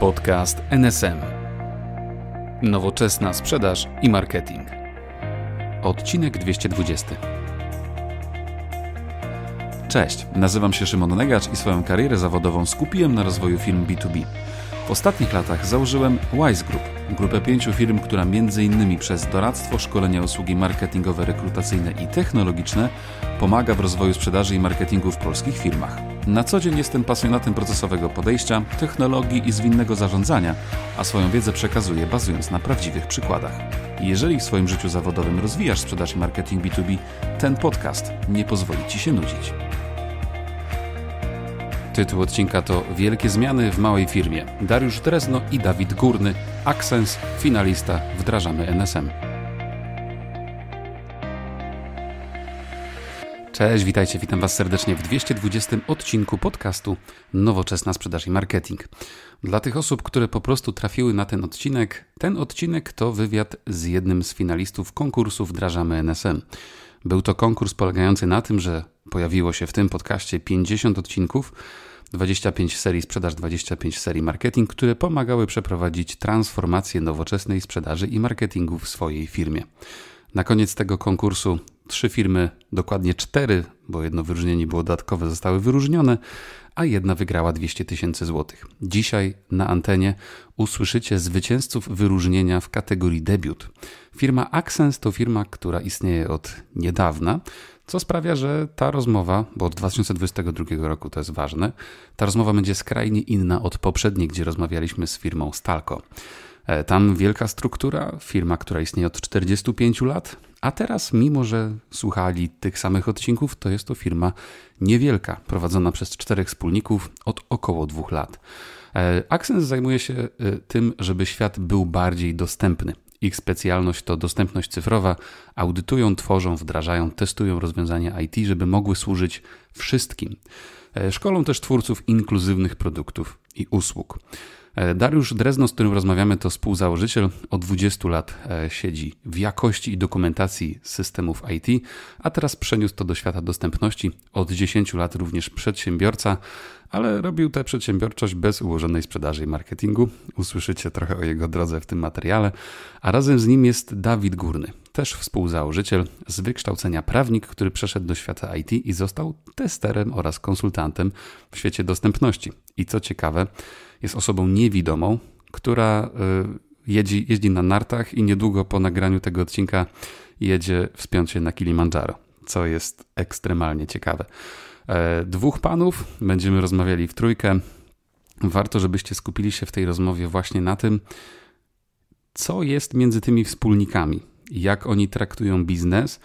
Podcast NSM. Nowoczesna sprzedaż i marketing. Odcinek 220. Cześć, nazywam się Szymon Negacz i swoją karierę zawodową skupiłem na rozwoju firm B2B. W ostatnich latach założyłem Wise Group, grupę pięciu firm, która m.in. przez doradztwo, szkolenia, usługi marketingowe, rekrutacyjne i technologiczne pomaga w rozwoju sprzedaży i marketingu w polskich firmach. Na co dzień jestem pasjonatem procesowego podejścia, technologii i zwinnego zarządzania, a swoją wiedzę przekazuję bazując na prawdziwych przykładach. Jeżeli w swoim życiu zawodowym rozwijasz sprzedaż i marketing B2B, ten podcast nie pozwoli Ci się nudzić. Tytuł odcinka to Wielkie zmiany w małej firmie. Dariusz Drezno i Dawid Górny, Accens, finalista, wdrażamy NSM. Cześć, witajcie, witam Was serdecznie w 220 odcinku podcastu Nowoczesna Sprzedaż i Marketing. Dla tych osób, które po prostu trafiły na ten odcinek, ten odcinek to wywiad z jednym z finalistów konkursu Wdrażamy NSM. Był to konkurs polegający na tym, że pojawiło się w tym podcaście 50 odcinków, 25 serii sprzedaż, 25 serii marketing, które pomagały przeprowadzić transformację nowoczesnej sprzedaży i marketingu w swojej firmie. Na koniec tego konkursu Trzy firmy, dokładnie cztery, bo jedno wyróżnienie było dodatkowe, zostały wyróżnione, a jedna wygrała 200 tysięcy złotych. Dzisiaj na antenie usłyszycie zwycięzców wyróżnienia w kategorii debiut. Firma Accents to firma, która istnieje od niedawna, co sprawia, że ta rozmowa, bo od 2022 roku to jest ważne, ta rozmowa będzie skrajnie inna od poprzedniej, gdzie rozmawialiśmy z firmą Stalco. E, tam wielka struktura, firma, która istnieje od 45 lat, a teraz, mimo że słuchali tych samych odcinków, to jest to firma niewielka, prowadzona przez czterech wspólników od około dwóch lat. E, Accent zajmuje się e, tym, żeby świat był bardziej dostępny. Ich specjalność to dostępność cyfrowa. Audytują, tworzą, wdrażają, testują rozwiązania IT, żeby mogły służyć wszystkim. E, szkolą też twórców inkluzywnych produktów i usług. E, Dariusz Drezno, z którym rozmawiamy, to współzałożyciel. Od 20 lat e, siedzi w jakości i dokumentacji systemów IT, a teraz przeniósł to do świata dostępności. Od 10 lat również przedsiębiorca ale robił tę przedsiębiorczość bez ułożonej sprzedaży i marketingu. Usłyszycie trochę o jego drodze w tym materiale, a razem z nim jest Dawid Górny, też współzałożyciel, z wykształcenia prawnik, który przeszedł do świata IT i został testerem oraz konsultantem w świecie dostępności. I co ciekawe, jest osobą niewidomą, która y, jeździ, jeździ na nartach i niedługo po nagraniu tego odcinka jedzie wspiąć się na Kilimandżaro, co jest ekstremalnie ciekawe. E, dwóch panów. Będziemy rozmawiali w trójkę. Warto, żebyście skupili się w tej rozmowie właśnie na tym, co jest między tymi wspólnikami, jak oni traktują biznes,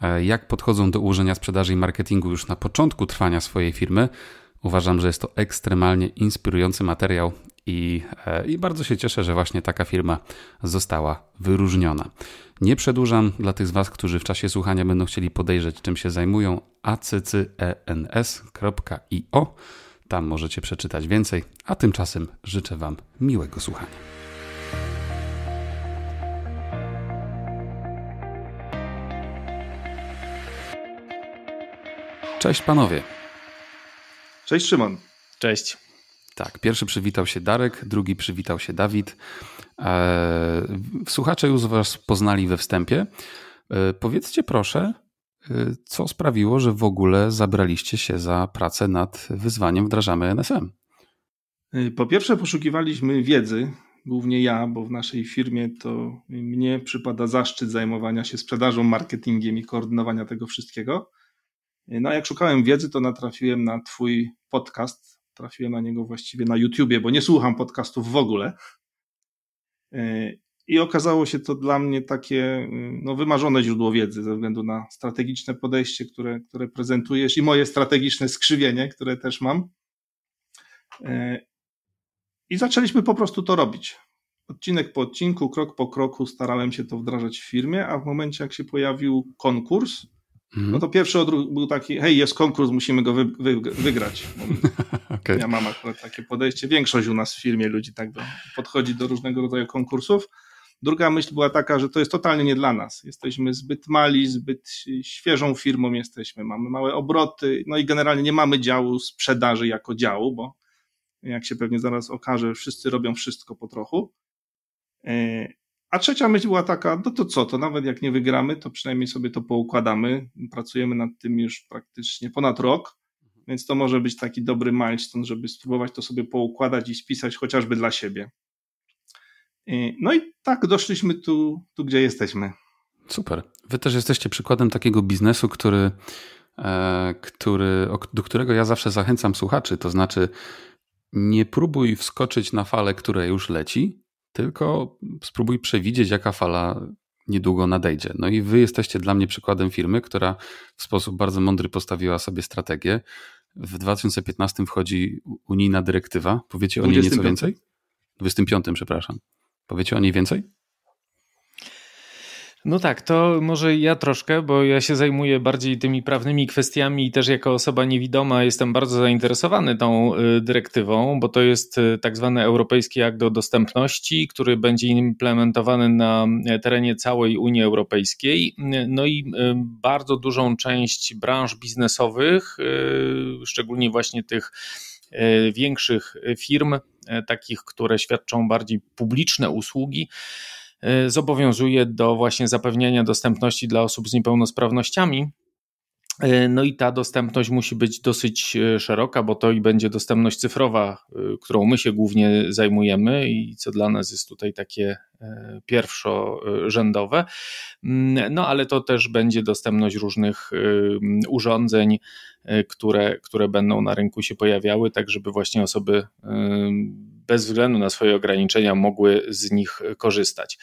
e, jak podchodzą do ułożenia sprzedaży i marketingu już na początku trwania swojej firmy. Uważam, że jest to ekstremalnie inspirujący materiał i, e, I bardzo się cieszę, że właśnie taka firma została wyróżniona. Nie przedłużam dla tych z Was, którzy w czasie słuchania będą chcieli podejrzeć, czym się zajmują, Accens.io. Tam możecie przeczytać więcej, a tymczasem życzę Wam miłego słuchania. Cześć panowie. Cześć Szymon. Cześć. Tak, pierwszy przywitał się Darek, drugi przywitał się Dawid. E, słuchacze już was poznali we wstępie. E, powiedzcie proszę, e, co sprawiło, że w ogóle zabraliście się za pracę nad wyzwaniem Wdrażamy NSM? Po pierwsze poszukiwaliśmy wiedzy, głównie ja, bo w naszej firmie to mnie przypada zaszczyt zajmowania się sprzedażą, marketingiem i koordynowania tego wszystkiego. No a jak szukałem wiedzy, to natrafiłem na twój podcast Trafiłem na niego właściwie na YouTubie, bo nie słucham podcastów w ogóle. E, I okazało się to dla mnie takie mm, no, wymarzone źródło wiedzy ze względu na strategiczne podejście, które, które prezentujesz i moje strategiczne skrzywienie, które też mam. E, I zaczęliśmy po prostu to robić. Odcinek po odcinku, krok po kroku starałem się to wdrażać w firmie, a w momencie jak się pojawił konkurs, Mhm. No to pierwszy odruch był taki, hej, jest konkurs, musimy go wy, wy, wygrać. okay. Ja mam akurat takie podejście. Większość u nas w firmie ludzi tak do, podchodzi do różnego rodzaju konkursów. Druga myśl była taka, że to jest totalnie nie dla nas. Jesteśmy zbyt mali, zbyt świeżą firmą jesteśmy, mamy małe obroty, no i generalnie nie mamy działu sprzedaży jako działu, bo jak się pewnie zaraz okaże, wszyscy robią wszystko po trochu. E, a trzecia myśl była taka, no to co, to nawet jak nie wygramy, to przynajmniej sobie to poukładamy. Pracujemy nad tym już praktycznie ponad rok, więc to może być taki dobry milestone, żeby spróbować to sobie poukładać i spisać chociażby dla siebie. No i tak doszliśmy tu, tu gdzie jesteśmy. Super. Wy też jesteście przykładem takiego biznesu, który, e, który, do którego ja zawsze zachęcam słuchaczy. To znaczy, nie próbuj wskoczyć na falę, która już leci, tylko spróbuj przewidzieć, jaka fala niedługo nadejdzie. No i wy jesteście dla mnie przykładem firmy, która w sposób bardzo mądry postawiła sobie strategię. W 2015 wchodzi unijna dyrektywa. Powiecie o niej nieco więcej? 25, przepraszam. Powiecie o niej więcej? No tak, to może ja troszkę, bo ja się zajmuję bardziej tymi prawnymi kwestiami i też jako osoba niewidoma jestem bardzo zainteresowany tą y, dyrektywą, bo to jest y, tak zwany Europejski Akt o Dostępności, który będzie implementowany na y, terenie całej Unii Europejskiej. No i bardzo dużą część branż biznesowych, szczególnie właśnie tych większych firm, takich, które świadczą bardziej publiczne usługi, Y, zobowiązuje do właśnie zapewniania dostępności dla osób z niepełnosprawnościami. Y, no i ta dostępność musi być dosyć y, szeroka, bo to i będzie dostępność cyfrowa, którą my się głównie zajmujemy i co dla nas jest tutaj takie pierwszorzędowe. Mm, no ale to też będzie dostępność różnych urządzeń, które, które będą na rynku się pojawiały, tak żeby właśnie osoby bez względu na swoje ograniczenia mogły z nich korzystać.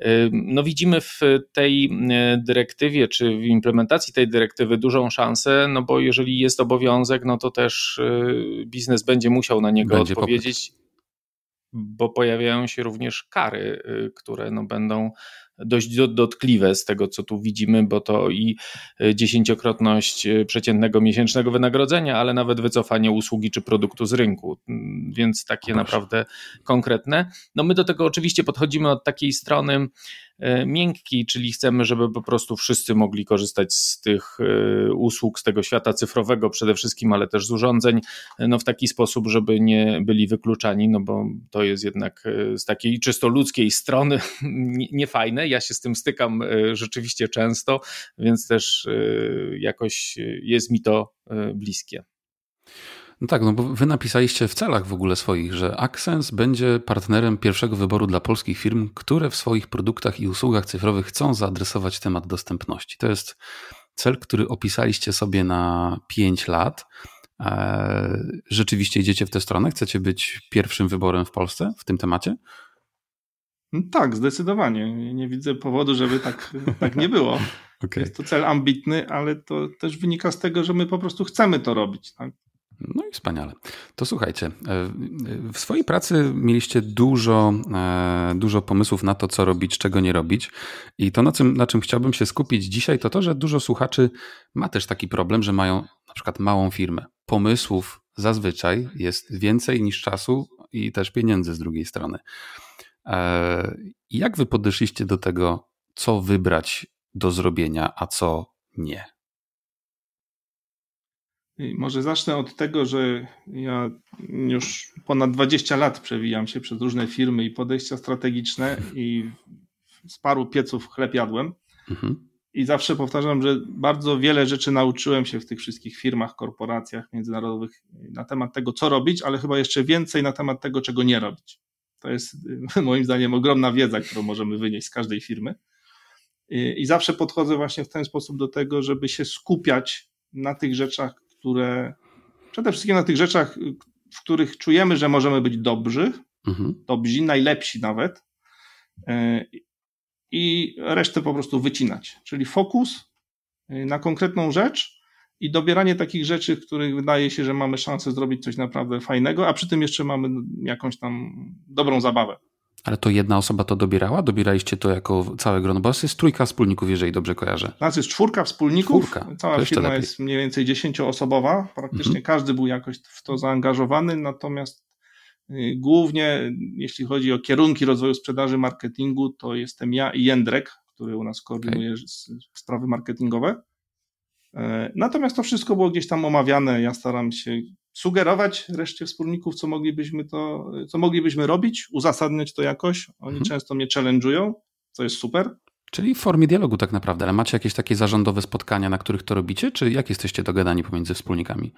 Y, no widzimy w tej y, dyrektywie, czy w implementacji tej dyrektywy dużą szansę, no bo jeżeli jest obowiązek, no to też y, biznes będzie musiał na niego będzie odpowiedzieć. Popyt bo pojawiają się również kary, które no będą dość dotkliwe z tego, co tu widzimy, bo to i e, dziesięciokrotność e, przeciętnego miesięcznego wynagrodzenia, ale nawet wycofanie usługi czy produktu z rynku, mm, więc takie Proszę. naprawdę konkretne. No my do tego oczywiście podchodzimy od takiej strony E, miękki, czyli chcemy, żeby po prostu wszyscy mogli korzystać z tych e, usług, z tego świata cyfrowego przede wszystkim, ale też z urządzeń, e, no w taki sposób, żeby nie byli wykluczani, no bo to jest jednak z takiej czysto ludzkiej strony niefajne. Ja się z tym stykam rzeczywiście często, więc też jakoś jest mi to bliskie. No tak, no bo wy napisaliście w celach w ogóle swoich, że Accents będzie partnerem pierwszego wyboru dla polskich firm, które w swoich produktach i usługach cyfrowych chcą zaadresować temat dostępności. To jest cel, który opisaliście sobie na 5 lat. E, rzeczywiście idziecie w tę stronę? Chcecie być pierwszym wyborem w Polsce w tym temacie? No tak, zdecydowanie. Nie widzę powodu, żeby tak, tak nie było. Okay. Jest to cel ambitny, ale to też wynika z tego, że my po prostu chcemy to robić. Tak? No i wspaniale. To słuchajcie, e, e, w swojej pracy mieliście dużo, e, dużo pomysłów na to, co robić, czego nie robić. I to, na czym, na czym chciałbym się skupić dzisiaj, to to, że dużo słuchaczy ma też taki problem, że mają na przykład małą firmę. Pomysłów zazwyczaj jest więcej niż czasu i też pieniędzy z drugiej strony. Jak wy podeszliście do tego, co wybrać do zrobienia, a co nie? Może zacznę od tego, że ja już ponad 20 lat przewijam się przez różne firmy i podejścia strategiczne i z paru pieców chleb jadłem. Mhm. I zawsze powtarzam, że bardzo wiele rzeczy nauczyłem się w tych wszystkich firmach, korporacjach międzynarodowych na temat tego, co robić, ale chyba jeszcze więcej na temat tego, czego nie robić. To jest moim zdaniem ogromna wiedza, którą możemy wynieść z każdej firmy. I zawsze podchodzę właśnie w ten sposób do tego, żeby się skupiać na tych rzeczach, które przede wszystkim na tych rzeczach, w których czujemy, że możemy być dobrzy, mhm. dobrzy, najlepsi nawet e, i resztę po prostu wycinać. Czyli fokus e, na konkretną rzecz i dobieranie takich rzeczy, w których wydaje się, że mamy szansę zrobić coś naprawdę fajnego, a przy tym jeszcze mamy jakąś tam dobrą zabawę. Ale to jedna osoba to dobierała? Dobieraliście to jako całe grono? Bo jest trójka wspólników, jeżeli dobrze kojarzę. Nas jest czwórka wspólników. Czwórka. Cała firma lepiej. jest mniej więcej dziesięcioosobowa. Praktycznie mhm. każdy był jakoś w to zaangażowany, natomiast y, głównie jeśli chodzi o kierunki rozwoju sprzedaży, marketingu, to jestem ja i Jędrek, który u nas koordynuje okay. sprawy marketingowe. E, natomiast to wszystko było gdzieś tam omawiane. Ja staram się sugerować reszcie wspólników, co moglibyśmy, to, co moglibyśmy robić, uzasadniać to jakoś. Oni mhm. często mnie challenge'ują, co jest super. Czyli w formie dialogu tak naprawdę, ale macie jakieś takie zarządowe spotkania, na których to robicie, czy jak jesteście dogadani pomiędzy wspólnikami?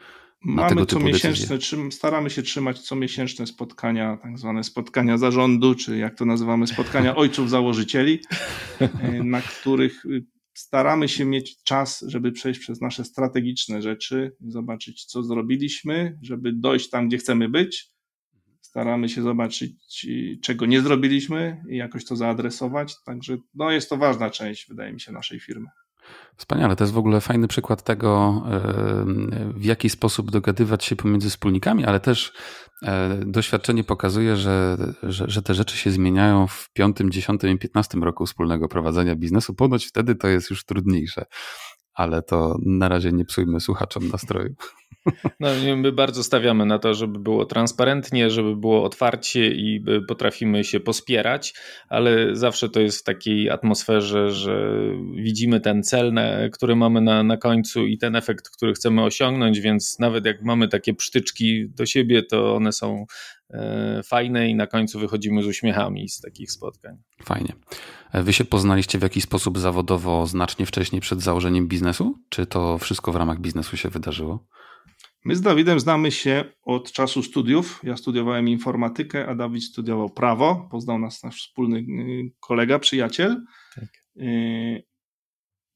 Mamy co miesięczne, staramy się trzymać co miesięczne spotkania, tak zwane spotkania zarządu, czy jak to nazywamy, spotkania ojców założycieli, na których y, staramy się mieć czas, żeby przejść przez nasze strategiczne rzeczy, zobaczyć, co zrobiliśmy, żeby dojść tam, gdzie chcemy być. Staramy się zobaczyć, czego nie zrobiliśmy i jakoś to zaadresować. Także no, jest to ważna część, wydaje mi się, naszej firmy. Wspaniale. To jest w ogóle fajny przykład tego, w jaki sposób dogadywać się pomiędzy wspólnikami, ale też e, doświadczenie pokazuje, że, że, że te rzeczy się zmieniają w 5, 10 i 15 roku wspólnego prowadzenia biznesu. Ponoć wtedy to jest już trudniejsze ale to na razie nie psujmy słuchaczom nastroju. No, my bardzo stawiamy na to, żeby było transparentnie, żeby było otwarcie i potrafimy się pospierać, ale zawsze to jest w takiej atmosferze, że widzimy ten cel, który mamy na, na końcu i ten efekt, który chcemy osiągnąć, więc nawet jak mamy takie przytyczki do siebie, to one są E, fajne i na końcu wychodzimy z uśmiechami z takich spotkań. Fajnie. E, wy się poznaliście w jakiś sposób zawodowo znacznie wcześniej przed założeniem biznesu? Czy to wszystko w ramach biznesu się wydarzyło? My z Dawidem znamy się od czasu studiów. Ja studiowałem informatykę, a Dawid studiował prawo. Poznał nas nasz wspólny y, kolega, przyjaciel. Tak. Y,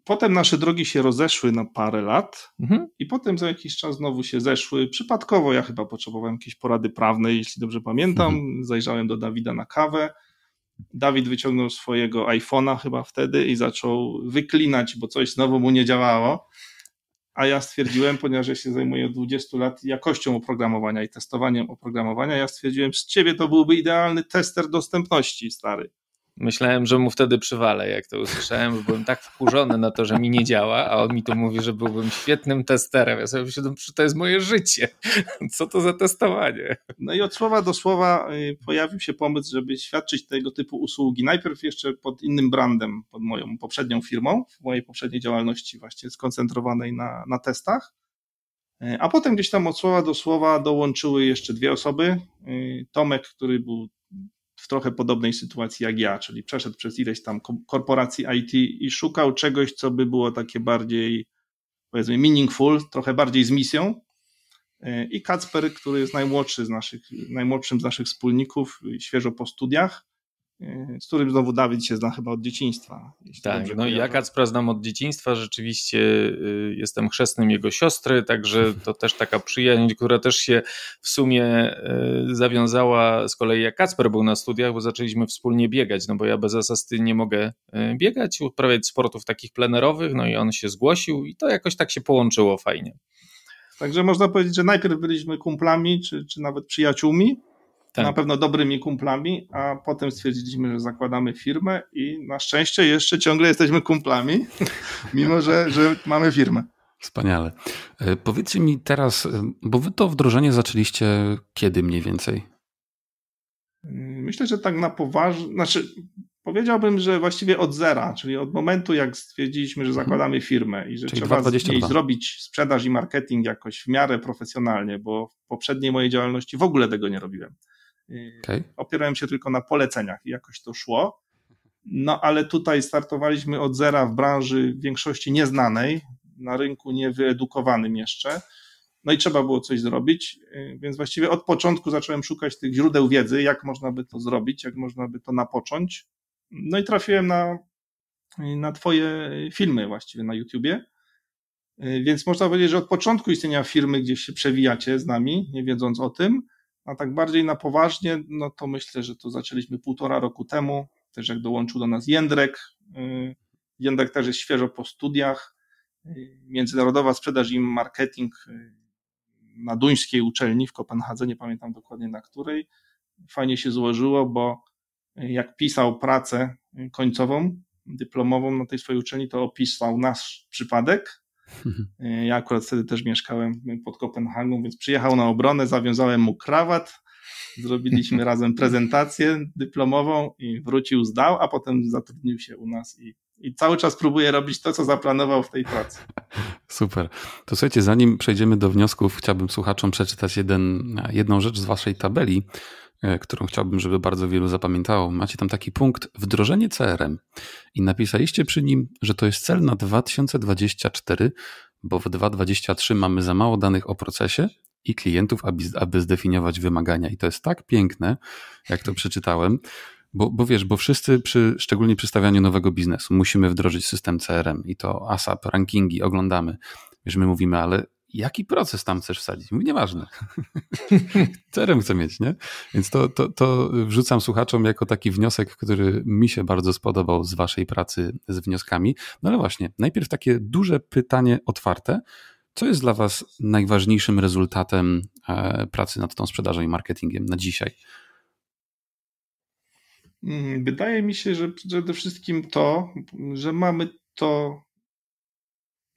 Potem nasze drogi się rozeszły na parę lat mhm. i potem za jakiś czas znowu się zeszły. Przypadkowo ja chyba potrzebowałem jakiejś porady prawnej, jeśli dobrze pamiętam. Mhm. Zajrzałem do Dawida na kawę. Dawid wyciągnął swojego iPhone'a chyba wtedy i zaczął wyklinać, bo coś znowu mu nie działało. A ja stwierdziłem, ponieważ ja się zajmuję od 20 lat jakością oprogramowania i testowaniem oprogramowania, ja stwierdziłem, z ciebie to byłby idealny tester dostępności, stary. Myślałem, że mu wtedy przywalę, jak to usłyszałem, bo byłem tak wkurzony na to, że mi nie działa, a on mi tu mówi, że byłbym świetnym testerem. Ja sobie myślałem, no, że to jest moje życie. Co to za testowanie? No i od słowa do słowa y, pojawił się pomysł, żeby świadczyć tego typu usługi. Najpierw jeszcze pod innym brandem, pod moją poprzednią firmą, w mojej poprzedniej działalności właśnie skoncentrowanej na, na testach. Y, a potem gdzieś tam od słowa do słowa dołączyły jeszcze dwie osoby. Y, Tomek, który był w trochę podobnej sytuacji jak ja, czyli przeszedł przez ileś tam korporacji IT i szukał czegoś, co by było takie bardziej, powiedzmy, meaningful, trochę bardziej z misją. E, I Kacper, który jest najmłodszy z naszych, najmłodszym z naszych wspólników, świeżo po studiach, Y, z którym znowu Dawid się zna chyba od dzieciństwa. Tak, no i ja Kacpra znam od dzieciństwa, rzeczywiście y, jestem chrzestnym jego siostry, także to też taka przyjaźń, która też się w sumie y, zawiązała z kolei jak Kacper był na studiach, bo zaczęliśmy wspólnie biegać, no bo ja bez asysty nie mogę biegać, uprawiać sportów takich plenerowych, no i on się zgłosił i to jakoś tak się połączyło fajnie. Także można powiedzieć, że najpierw byliśmy kumplami, czy, czy nawet przyjaciółmi, tak. na pewno dobrymi kumplami, a potem stwierdziliśmy, że zakładamy firmę i na szczęście jeszcze ciągle jesteśmy kumplami, mimo że, że mamy firmę. Wspaniale. E, powiedzcie mi teraz, e, bo wy to wdrożenie zaczęliście kiedy mniej więcej? Mm, myślę, że tak na poważnie, znaczy powiedziałbym, że właściwie od zera, czyli od momentu jak stwierdziliśmy, że mhm. zakładamy firmę i że czyli trzeba 222. z zrobić sprzedaż i marketing jakoś w miarę profesjonalnie, bo w poprzedniej mojej działalności w ogóle tego nie robiłem. Yy, okay. Opierałem się tylko na poleceniach i jakoś to szło. No ale tutaj startowaliśmy od zera w branży w większości nieznanej, na rynku niewyedukowanym jeszcze. No i trzeba było coś zrobić, yy, więc właściwie od początku zacząłem szukać tych źródeł wiedzy, jak można by to zrobić, jak można by to napocząć. No i trafiłem na, yy, na Twoje filmy właściwie na YouTubie. Więc można powiedzieć, że od początku istnienia firmy gdzieś się przewijacie z nami, nie wiedząc o tym. A tak bardziej na poważnie, no to myślę, że to zaczęliśmy półtora roku temu, też jak dołączył do nas Jędrek. Y, Jędrek też jest świeżo po studiach. Y, międzynarodowa sprzedaż i marketing y, na duńskiej uczelni w Kopenhadze, nie pamiętam dokładnie na której. Fajnie się złożyło, bo jak pisał pracę końcową, dyplomową na tej swojej uczelni, to opisał nasz przypadek E, ja akurat wtedy też mieszkałem pod Kopenhagą, więc przyjechał na obronę, zawiązałem mu krawat, zrobiliśmy razem prezentację dyplomową i wrócił, zdał, a potem zatrudnił się u nas i, i cały czas próbuje robić to, co zaplanował w tej pracy. Super. To słuchajcie, zanim przejdziemy do wniosków, chciałbym słuchaczom przeczytać jeden, jedną rzecz z waszej tabeli, E, którą chciałbym, żeby bardzo wielu zapamiętało. Macie tam taki punkt wdrożenie CRM i napisaliście przy nim, że to jest cel na 2024, bo w 2023 mamy za mało danych o procesie i klientów, aby, aby zdefiniować wymagania. I to jest tak piękne, jak to przeczytałem. Bo, bo wiesz, bo wszyscy, przy, szczególnie przy stawianiu nowego biznesu, musimy wdrożyć system CRM i to ASAP, rankingi, oglądamy. Wiesz, my mówimy, ale jaki proces tam chcesz wsadzić? Mówi, nieważne. Cerem chcę mieć, nie? Więc to, to, to wrzucam słuchaczom jako taki wniosek, który mi się bardzo spodobał z waszej pracy z wnioskami. No ale właśnie, najpierw takie duże pytanie otwarte. Co jest dla was najważniejszym rezultatem e, pracy nad tą sprzedażą i marketingiem na dzisiaj? Mm, wydaje mi się, że przede wszystkim to, że mamy to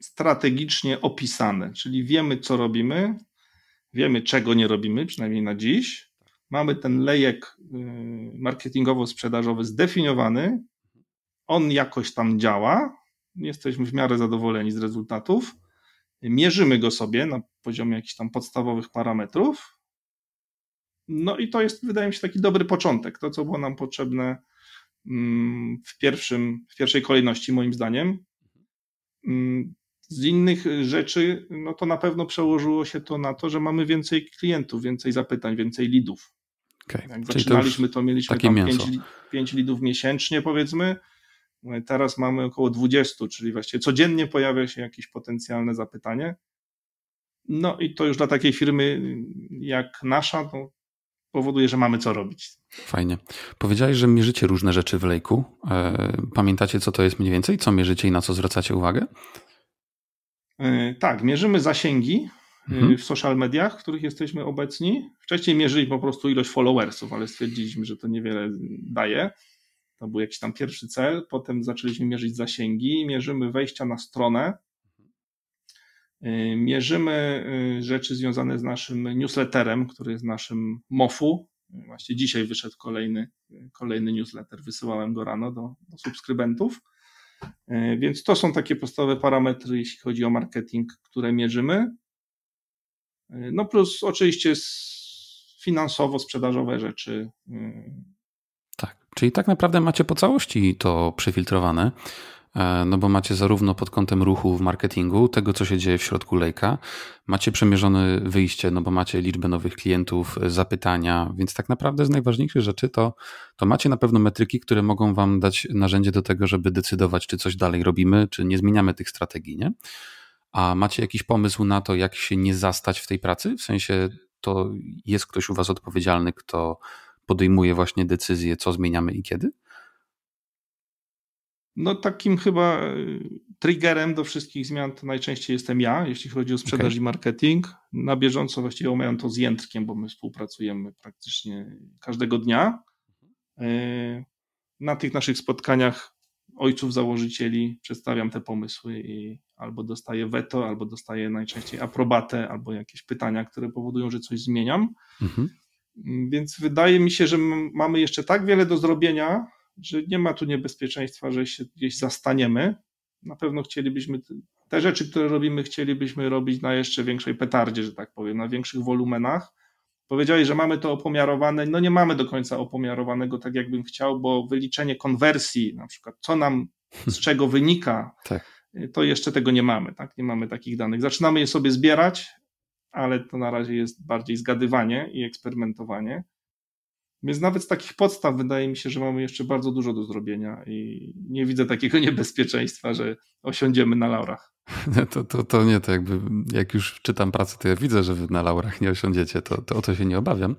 strategicznie opisane, czyli wiemy, co robimy, wiemy, czego nie robimy, przynajmniej na dziś. Mamy ten lejek y, marketingowo-sprzedażowy zdefiniowany, on jakoś tam działa, jesteśmy w miarę zadowoleni z rezultatów. Mierzymy go sobie na poziomie jakichś tam podstawowych parametrów. No i to jest, wydaje mi się, taki dobry początek. To, co było nam potrzebne mm, w, pierwszym, w pierwszej kolejności, moim zdaniem. Mm, z innych y, rzeczy, no to na pewno przełożyło się to na to, że mamy więcej klientów, więcej zapytań, więcej lidów. Okay. Jak zaczynaliśmy, to, to mieliśmy tam 5 lidów miesięcznie, powiedzmy. No teraz mamy około 20, czyli właściwie codziennie pojawia się jakieś potencjalne zapytanie. No i to już dla takiej firmy y, jak nasza no, powoduje, że mamy co robić. Fajnie. Powiedziałeś, że mierzycie różne rzeczy w lejku. E, pamiętacie, co to jest mniej więcej? Co mierzycie i na co zwracacie uwagę? E, tak, mierzymy zasięgi e, mhm. w social mediach, w których jesteśmy obecni. Wcześniej mierzyliśmy po prostu ilość followersów, ale stwierdziliśmy, że to niewiele daje. To był jakiś tam pierwszy cel. Potem zaczęliśmy mierzyć zasięgi, mierzymy wejścia na stronę. E, mierzymy rzeczy związane z naszym newsletterem, który jest naszym MOFU. Właśnie dzisiaj wyszedł kolejny, kolejny newsletter. Wysyłałem go rano do, do subskrybentów. E, więc to są takie podstawowe parametry, jeśli chodzi o marketing, które mierzymy. E, no plus oczywiście finansowo-sprzedażowe rzeczy. Y. Tak, czyli tak naprawdę macie po całości to przefiltrowane. E, no bo macie zarówno pod kątem ruchu w marketingu, tego co się dzieje w środku lejka, macie przemierzone wyjście, no bo macie liczbę nowych klientów, e, zapytania, więc tak naprawdę z najważniejszych rzeczy to, to macie na pewno metryki, które mogą wam dać narzędzie do tego, żeby decydować, czy coś dalej robimy, czy nie zmieniamy tych strategii, nie? A macie jakiś pomysł na to, jak się nie zastać w tej pracy? W sensie to jest ktoś u was odpowiedzialny, kto podejmuje właśnie decyzję, co zmieniamy i kiedy? No takim chyba y, triggerem do wszystkich zmian to najczęściej jestem ja, jeśli chodzi o sprzedaż okay. i marketing. Na bieżąco właściwie omawiam to z Jędrkiem, bo my współpracujemy praktycznie każdego dnia. Mhm. Y, na tych naszych spotkaniach ojców założycieli przedstawiam te pomysły i albo dostaję weto, albo dostaję najczęściej aprobatę, albo jakieś pytania, które powodują, że coś zmieniam. Mhm. Więc wydaje mi się, że mamy jeszcze tak wiele do zrobienia, że nie ma tu niebezpieczeństwa, że się gdzieś zastaniemy. Na pewno chcielibyśmy te rzeczy, które robimy, chcielibyśmy robić na jeszcze większej petardzie, że tak powiem, na większych wolumenach. Powiedzieli, że mamy to opomiarowane, no nie mamy do końca opomiarowanego tak, jakbym chciał, bo wyliczenie konwersji, na przykład co nam z czego wynika, tak. to jeszcze tego nie mamy, tak? Nie mamy takich danych. Zaczynamy je sobie zbierać, ale to na razie jest bardziej zgadywanie i eksperymentowanie. Więc nawet z takich podstaw wydaje mi się, że mamy jeszcze bardzo dużo do zrobienia i nie widzę takiego niebezpieczeństwa, że osiądziemy na laurach. No to, to, to nie, to jakby jak już czytam pracę, to ja widzę, że wy na laurach nie osiądziecie, to, to o to się nie obawiam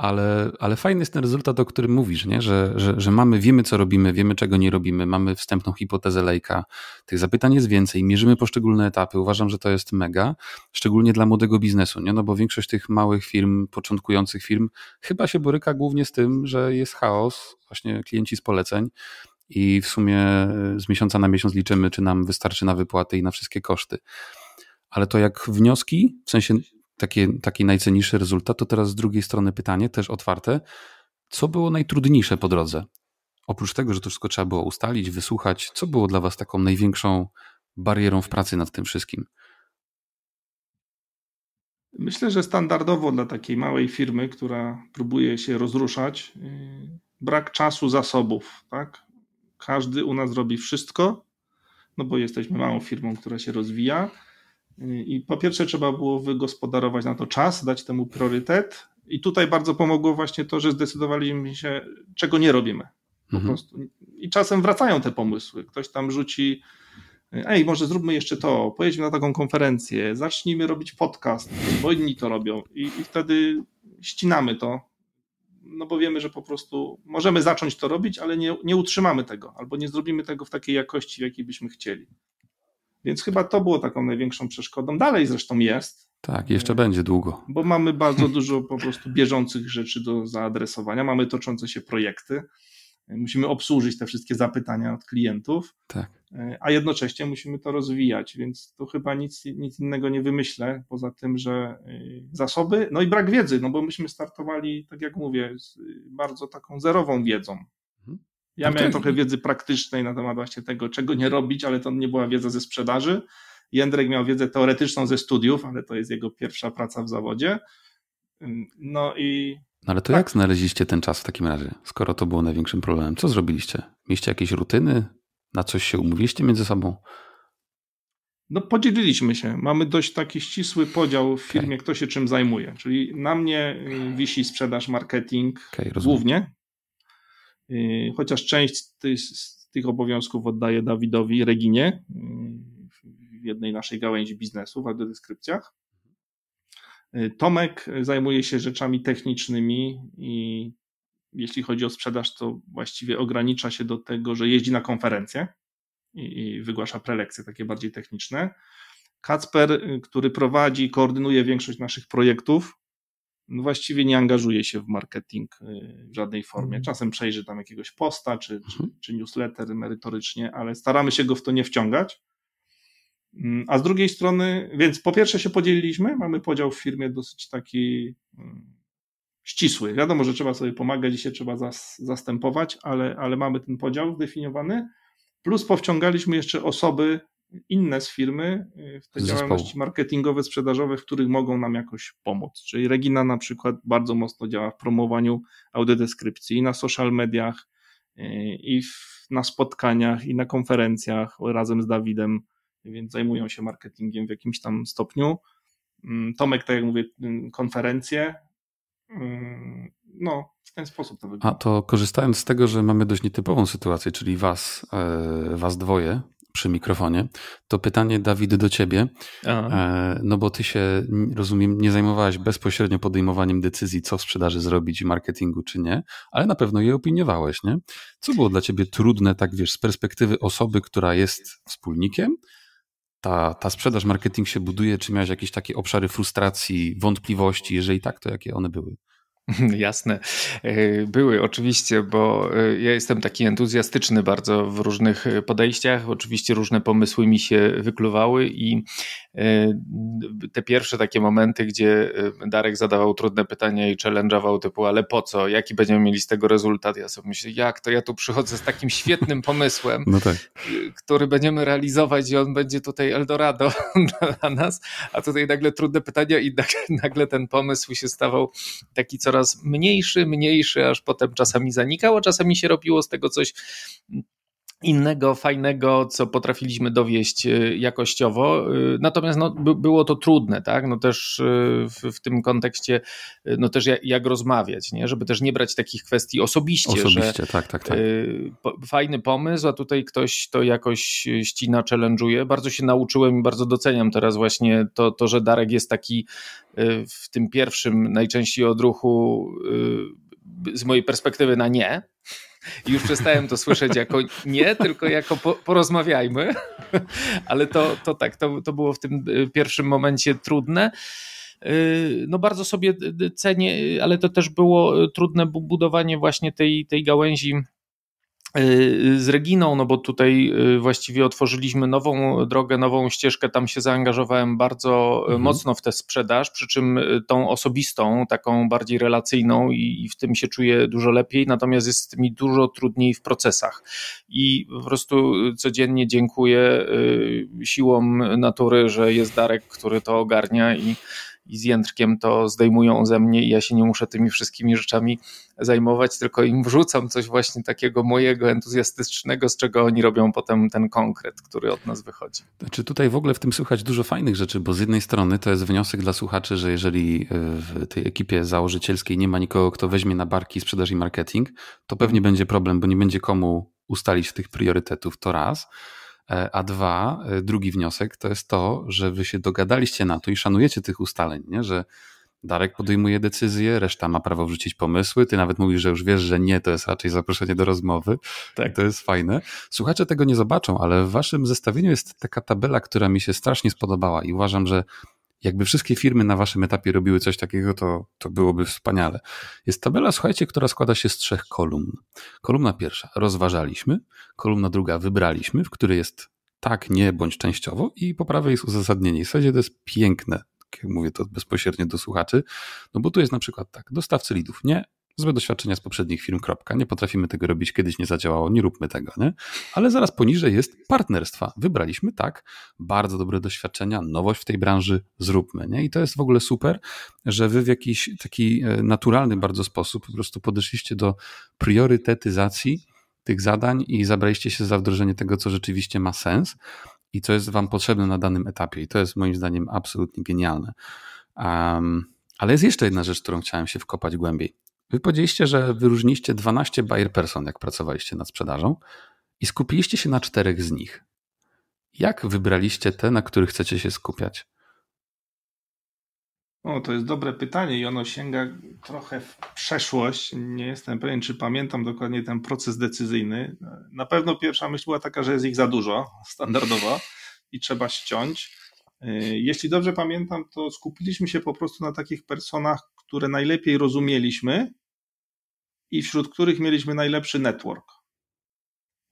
ale, ale fajny jest ten rezultat, o którym mówisz, nie? Że, że, że mamy, wiemy co robimy, wiemy czego nie robimy, mamy wstępną hipotezę lejka, tych zapytań jest więcej, mierzymy poszczególne etapy, uważam, że to jest mega, szczególnie dla młodego biznesu, nie? No bo większość tych małych firm, początkujących firm chyba się boryka głównie z tym, że jest chaos, właśnie klienci z poleceń, i w sumie e, z miesiąca na miesiąc liczymy, czy nam wystarczy na wypłaty i na wszystkie koszty. Ale to jak wnioski, w sensie taki najcenniejszy rezultat, to teraz z drugiej strony pytanie, też otwarte, co było najtrudniejsze po drodze? Oprócz tego, że to wszystko trzeba było ustalić, wysłuchać, co było dla Was taką największą barierą w pracy nad tym wszystkim? Myślę, że standardowo dla takiej małej firmy, która próbuje się rozruszać, yy, brak czasu, zasobów. Tak? Każdy u nas robi wszystko, no bo jesteśmy małą firmą, która się rozwija i po pierwsze trzeba było wygospodarować na to czas, dać temu priorytet. I tutaj bardzo pomogło właśnie to, że zdecydowaliśmy się, czego nie robimy. Po mhm. prostu. I czasem wracają te pomysły. Ktoś tam rzuci, ej, może zróbmy jeszcze to, pojedźmy na taką konferencję, zacznijmy robić podcast, bo inni to robią. I, i wtedy ścinamy to, no bo wiemy, że po prostu możemy zacząć to robić, ale nie, nie utrzymamy tego, albo nie zrobimy tego w takiej jakości, w jakiej byśmy chcieli. Więc chyba to było taką największą przeszkodą. Dalej zresztą jest. Tak, jeszcze będzie długo. Bo mamy bardzo dużo po prostu bieżących rzeczy do zaadresowania, mamy toczące się projekty, musimy obsłużyć te wszystkie zapytania od klientów, tak. E, a jednocześnie musimy to rozwijać, więc tu chyba nic, nic innego nie wymyślę, poza tym, że e, zasoby, no i brak wiedzy, no bo myśmy startowali, tak jak mówię, z e, bardzo taką zerową wiedzą ja okay. miałem trochę wiedzy praktycznej na temat właśnie tego, czego nie robić, ale to nie była wiedza ze sprzedaży. Jędrek miał wiedzę teoretyczną ze studiów, ale to jest jego pierwsza praca w zawodzie. No i. No ale to tak. jak znaleźliście ten czas w takim razie, skoro to było największym problemem? Co zrobiliście? Mieliście jakieś rutyny? Na coś się umówiliście między sobą? No, podzieliliśmy się. Mamy dość taki ścisły podział w firmie, okay. kto się czym zajmuje. Czyli na mnie y, wisi sprzedaż, marketing okay, głównie, Y, chociaż część z tych, tych obowiązków oddaje Dawidowi Reginie y, w jednej naszej gałęzi biznesu w audiodyskrypcjach. Y, Tomek zajmuje się rzeczami technicznymi i jeśli chodzi o sprzedaż, to właściwie ogranicza się do tego, że jeździ na konferencje i wygłasza prelekcje takie bardziej techniczne. Kacper, który prowadzi, koordynuje większość naszych projektów, no właściwie nie angażuje się w marketing y, w żadnej formie. Mhm. Czasem przejrzy tam jakiegoś posta czy, czy, mhm. czy newsletter merytorycznie, ale staramy się go w to nie wciągać. Mm, a z drugiej strony, więc po pierwsze się podzieliliśmy, mamy podział w firmie dosyć taki mm, ścisły. Wiadomo, że trzeba sobie pomagać i się trzeba zas, zastępować, ale, ale mamy ten podział zdefiniowany. Plus powciągaliśmy jeszcze osoby inne z firmy y, w te działalności marketingowe, sprzedażowe, w których mogą nam jakoś pomóc. Czyli Regina na przykład bardzo mocno działa w promowaniu audiodeskrypcji i na social mediach, y, i w, na spotkaniach, i na konferencjach razem z Dawidem, więc zajmują się marketingiem w jakimś tam stopniu. Mm, Tomek, tak jak mówię, y, konferencje. Mm, no, w ten sposób to wygląda. A to korzystając z tego, że mamy dość nietypową sytuację, czyli was, e, was dwoje, przy mikrofonie, to pytanie, Dawid, do ciebie. Aha. E, no bo ty się, rozumiem, nie zajmowałeś bezpośrednio podejmowaniem decyzji, co w sprzedaży zrobić, marketingu czy nie, ale na pewno je opiniowałeś, nie? Co było dla ciebie trudne, tak wiesz, z perspektywy osoby, która jest wspólnikiem? Ta, ta sprzedaż, marketing się buduje, czy miałeś jakieś takie obszary frustracji, wątpliwości? Jeżeli tak, to jakie one były? Jasne. E, były oczywiście, bo e, ja jestem taki entuzjastyczny bardzo w różnych e, podejściach. Oczywiście różne pomysły mi się wykluwały i te pierwsze takie momenty, gdzie Darek zadawał trudne pytania i challenge'ował typu, ale po co, jaki będziemy mieli z tego rezultat? Ja sobie myślę, jak to ja tu przychodzę z takim świetnym pomysłem, no tak. który będziemy realizować i on będzie tutaj Eldorado dla nas, a tutaj nagle trudne pytania i nagle ten pomysł się stawał taki coraz coraz mniejszy, mniejszy, aż potem czasami zanikało, czasami się robiło z tego coś innego, fajnego, co potrafiliśmy dowieść y, jakościowo. Y, natomiast no, by, było to trudne, tak? No też y, w, w tym kontekście, no też jak, jak, rozmawiać, nie? Żeby też nie brać takich kwestii osobiście. Osobiście, że, tak, tak, tak. Y, po, fajny pomysł, a tutaj ktoś to jakoś ścina, challenge'uje. Bardzo się nauczyłem i bardzo doceniam teraz właśnie to, to że Darek jest taki w tym pierwszym najczęściej odruchu y, z mojej perspektywy na nie, już przestałem to słyszeć jako nie, tylko jako porozmawiajmy. Ale to, to tak, to, to było w tym y, pierwszym momencie trudne. Y, no bardzo sobie y, cenię, ale to też było trudne budowanie właśnie tej, tej gałęzi Y, y, z Reginą, no bo tutaj y, właściwie otworzyliśmy nową drogę, nową ścieżkę. Tam się zaangażowałem bardzo mhm. mocno w tę sprzedaż, przy czym tą osobistą, taką bardziej relacyjną i, w tym się czuję dużo lepiej, natomiast jest mi dużo trudniej w procesach. I po prostu codziennie dziękuję siłom natury, że jest Darek, który to ogarnia i i z Jędrkiem to zdejmują ze mnie i ja się nie muszę tymi wszystkimi rzeczami zajmować, tylko im wrzucam coś właśnie takiego mojego entuzjastycznego, z czego oni robią potem ten konkret, który od nas wychodzi. Znaczy tutaj w ogóle w tym słychać dużo fajnych rzeczy, bo z jednej strony to jest wniosek dla słuchaczy, że jeżeli e, w tej ekipie założycielskiej nie ma nikogo, kto weźmie na barki sprzedaż i marketing, to pewnie będzie problem, bo nie będzie komu ustalić tych priorytetów, to raz. E, a dwa, e, drugi wniosek to jest to, że wy się dogadaliście na to i szanujecie tych ustaleń, nie? że Darek podejmuje decyzję, reszta ma prawo wrzucić pomysły. Ty nawet mówisz, że już wiesz, że nie, to jest raczej zaproszenie do rozmowy. Tak. To jest fajne. Słuchacze tego nie zobaczą, ale w waszym zestawieniu jest taka tabela, która mi się strasznie spodobała i uważam, że jakby wszystkie firmy na waszym etapie robiły coś takiego, to, to byłoby wspaniale. Jest tabela, słuchajcie, która składa się z trzech kolumn. Kolumna pierwsza rozważaliśmy, kolumna druga wybraliśmy, w której jest tak, nie bądź częściowo i po prawej jest uzasadnienie. I w zasadzie to jest piękne, mówię to bezpośrednio do słuchaczy, no bo tu jest na przykład tak, dostawcy lidów nie, Złe doświadczenia z poprzednich firm, kropka. Nie potrafimy tego robić, kiedyś nie zadziałało, nie róbmy tego, nie? Ale zaraz poniżej jest partnerstwa. Wybraliśmy, tak, bardzo dobre doświadczenia, nowość w tej branży, zróbmy, nie? I to jest w ogóle super, że wy w jakiś taki e, naturalny bardzo sposób po prostu podeszliście do priorytetyzacji tych zadań i zabraliście się za wdrożenie tego, co rzeczywiście ma sens i co jest wam potrzebne na danym etapie. I to jest moim zdaniem absolutnie genialne. Um, ale jest jeszcze jedna rzecz, którą chciałem się wkopać głębiej. Wy powiedzieliście, że wyróżniliście 12 buyer person, jak pracowaliście nad sprzedażą i skupiliście się na czterech z nich. Jak wybraliście te, na których chcecie się skupiać? O, to jest dobre pytanie i ono sięga trochę w przeszłość. Nie jestem pewien, czy pamiętam dokładnie ten proces decyzyjny. Na pewno pierwsza myśl była taka, że jest ich za dużo, standardowo, i trzeba ściąć. Y, jeśli dobrze pamiętam, to skupiliśmy się po prostu na takich personach, które najlepiej rozumieliśmy i wśród których mieliśmy najlepszy network.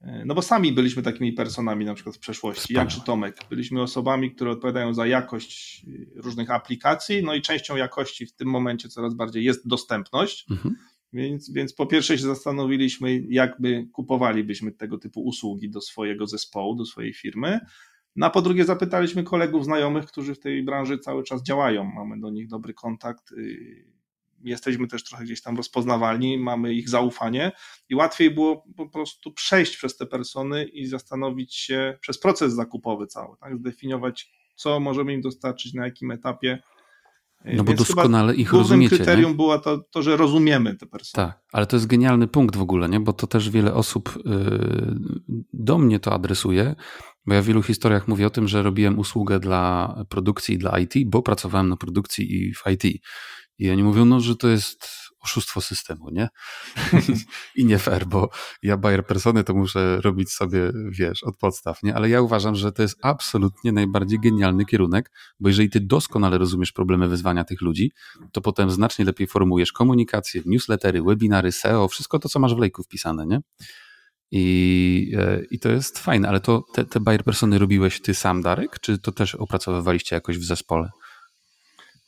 E, no bo sami byliśmy takimi personami na przykład w przeszłości, jak ja czy Tomek. Byliśmy osobami, które odpowiadają za jakość e, różnych aplikacji, no i częścią jakości w tym momencie coraz bardziej jest dostępność. Mhm. Więc, więc po pierwsze się zastanowiliśmy, jakby kupowalibyśmy tego typu usługi do swojego zespołu, do swojej firmy. No a po drugie zapytaliśmy kolegów, znajomych, którzy w tej branży cały czas działają. Mamy do nich dobry kontakt y, jesteśmy też trochę gdzieś tam rozpoznawalni, mamy ich zaufanie i łatwiej było po prostu przejść przez te persony i zastanowić się przez proces zakupowy cały, tak? zdefiniować, co możemy im dostarczyć, na jakim etapie. No bo Więc doskonale ich rozumiecie. kryterium nie? było to, to, że rozumiemy te persony. Tak, ale to jest genialny punkt w ogóle, nie? bo to też wiele osób y, do mnie to adresuje, bo ja w wielu historiach mówię o tym, że robiłem usługę dla produkcji i dla IT, bo pracowałem na produkcji i w IT. I oni mówią, no, że to jest oszustwo systemu, nie? I nie fair, bo ja Bayer persony to muszę robić sobie, wiesz, od podstaw, nie? Ale ja uważam, że to jest absolutnie najbardziej genialny kierunek, bo jeżeli ty doskonale rozumiesz problemy wyzwania tych ludzi, to potem znacznie lepiej formułujesz komunikację, newslettery, webinary, SEO, wszystko to, co masz w lejku wpisane, nie? I, e, I to jest fajne, ale to te, te Bayer persony robiłeś ty sam, Darek, czy to też opracowywaliście jakoś w zespole?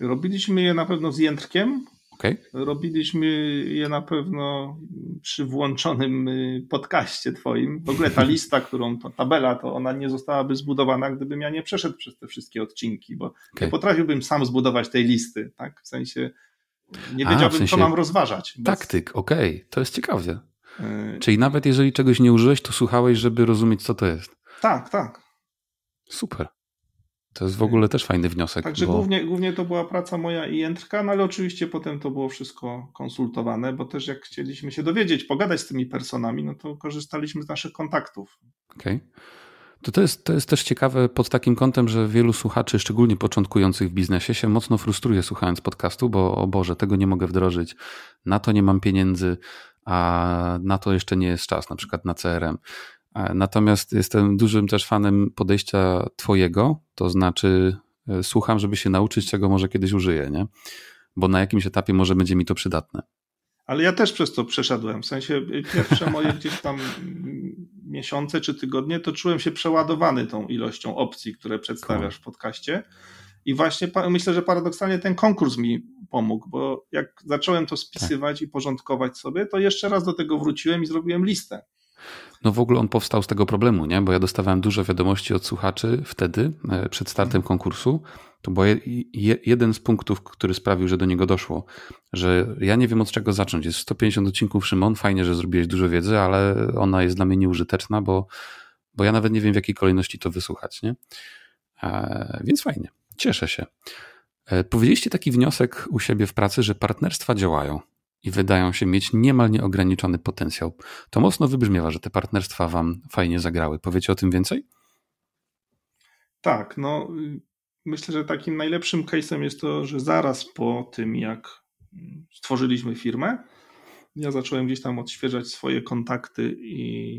Robiliśmy je na pewno z jędrkiem. Okay. Robiliśmy je na pewno przy włączonym y, podcaście twoim. W ogóle ta lista, którą, ta tabela, to ona nie zostałaby zbudowana, gdybym ja nie przeszedł przez te wszystkie odcinki, bo okay. nie potrafiłbym sam zbudować tej listy, tak? W sensie nie wiedziałbym, A, w sensie co mam rozważać. Taktyk, okej, okay. to jest ciekawe. Y, Czyli nawet jeżeli czegoś nie użyłeś, to słuchałeś, żeby rozumieć, co to jest. Tak, tak. Super. To jest w ogóle też fajny wniosek. Także bo... głównie, głównie to była praca moja i Jędrka, no ale oczywiście potem to było wszystko konsultowane, bo też jak chcieliśmy się dowiedzieć, pogadać z tymi personami, no to korzystaliśmy z naszych kontaktów. Okej. Okay. To, to, jest, to jest też ciekawe pod takim kątem, że wielu słuchaczy, szczególnie początkujących w biznesie, się mocno frustruje słuchając podcastu, bo o Boże, tego nie mogę wdrożyć, na to nie mam pieniędzy, a na to jeszcze nie jest czas, na przykład na CRM. E, natomiast jestem dużym też fanem podejścia Twojego, to znaczy e, słucham, żeby się nauczyć, czego może kiedyś użyję, nie? bo na jakimś etapie może będzie mi to przydatne. Ale ja też przez to przeszedłem. W sensie y, pierwsze moje gdzieś tam mm, miesiące czy tygodnie to czułem się przeładowany tą ilością opcji, które przedstawiasz w podcaście. I właśnie myślę, że paradoksalnie ten konkurs mi pomógł, bo jak zacząłem to spisywać tak. i porządkować sobie, to jeszcze raz do tego wróciłem i zrobiłem listę. No w ogóle on powstał z tego problemu, nie? Bo ja dostawałem dużo wiadomości od słuchaczy wtedy, e, przed startem konkursu. To był jeden z punktów, który sprawił, że do niego doszło, że ja nie wiem od czego zacząć. Jest 150 odcinków Szymon, fajnie, że zrobiłeś dużo wiedzy, ale ona jest dla mnie nieużyteczna, bo, bo ja nawet nie wiem w jakiej kolejności to wysłuchać, nie? E, więc fajnie, cieszę się. E, powiedzieliście taki wniosek u siebie w pracy, że partnerstwa działają i wydają się mieć niemal nieograniczony potencjał. To mocno wybrzmiewa, że te partnerstwa Wam fajnie zagrały. Powiecie o tym więcej? Tak, no myślę, że takim najlepszym case'em jest to, że zaraz po tym, jak stworzyliśmy firmę, ja zacząłem gdzieś tam odświeżać swoje kontakty i,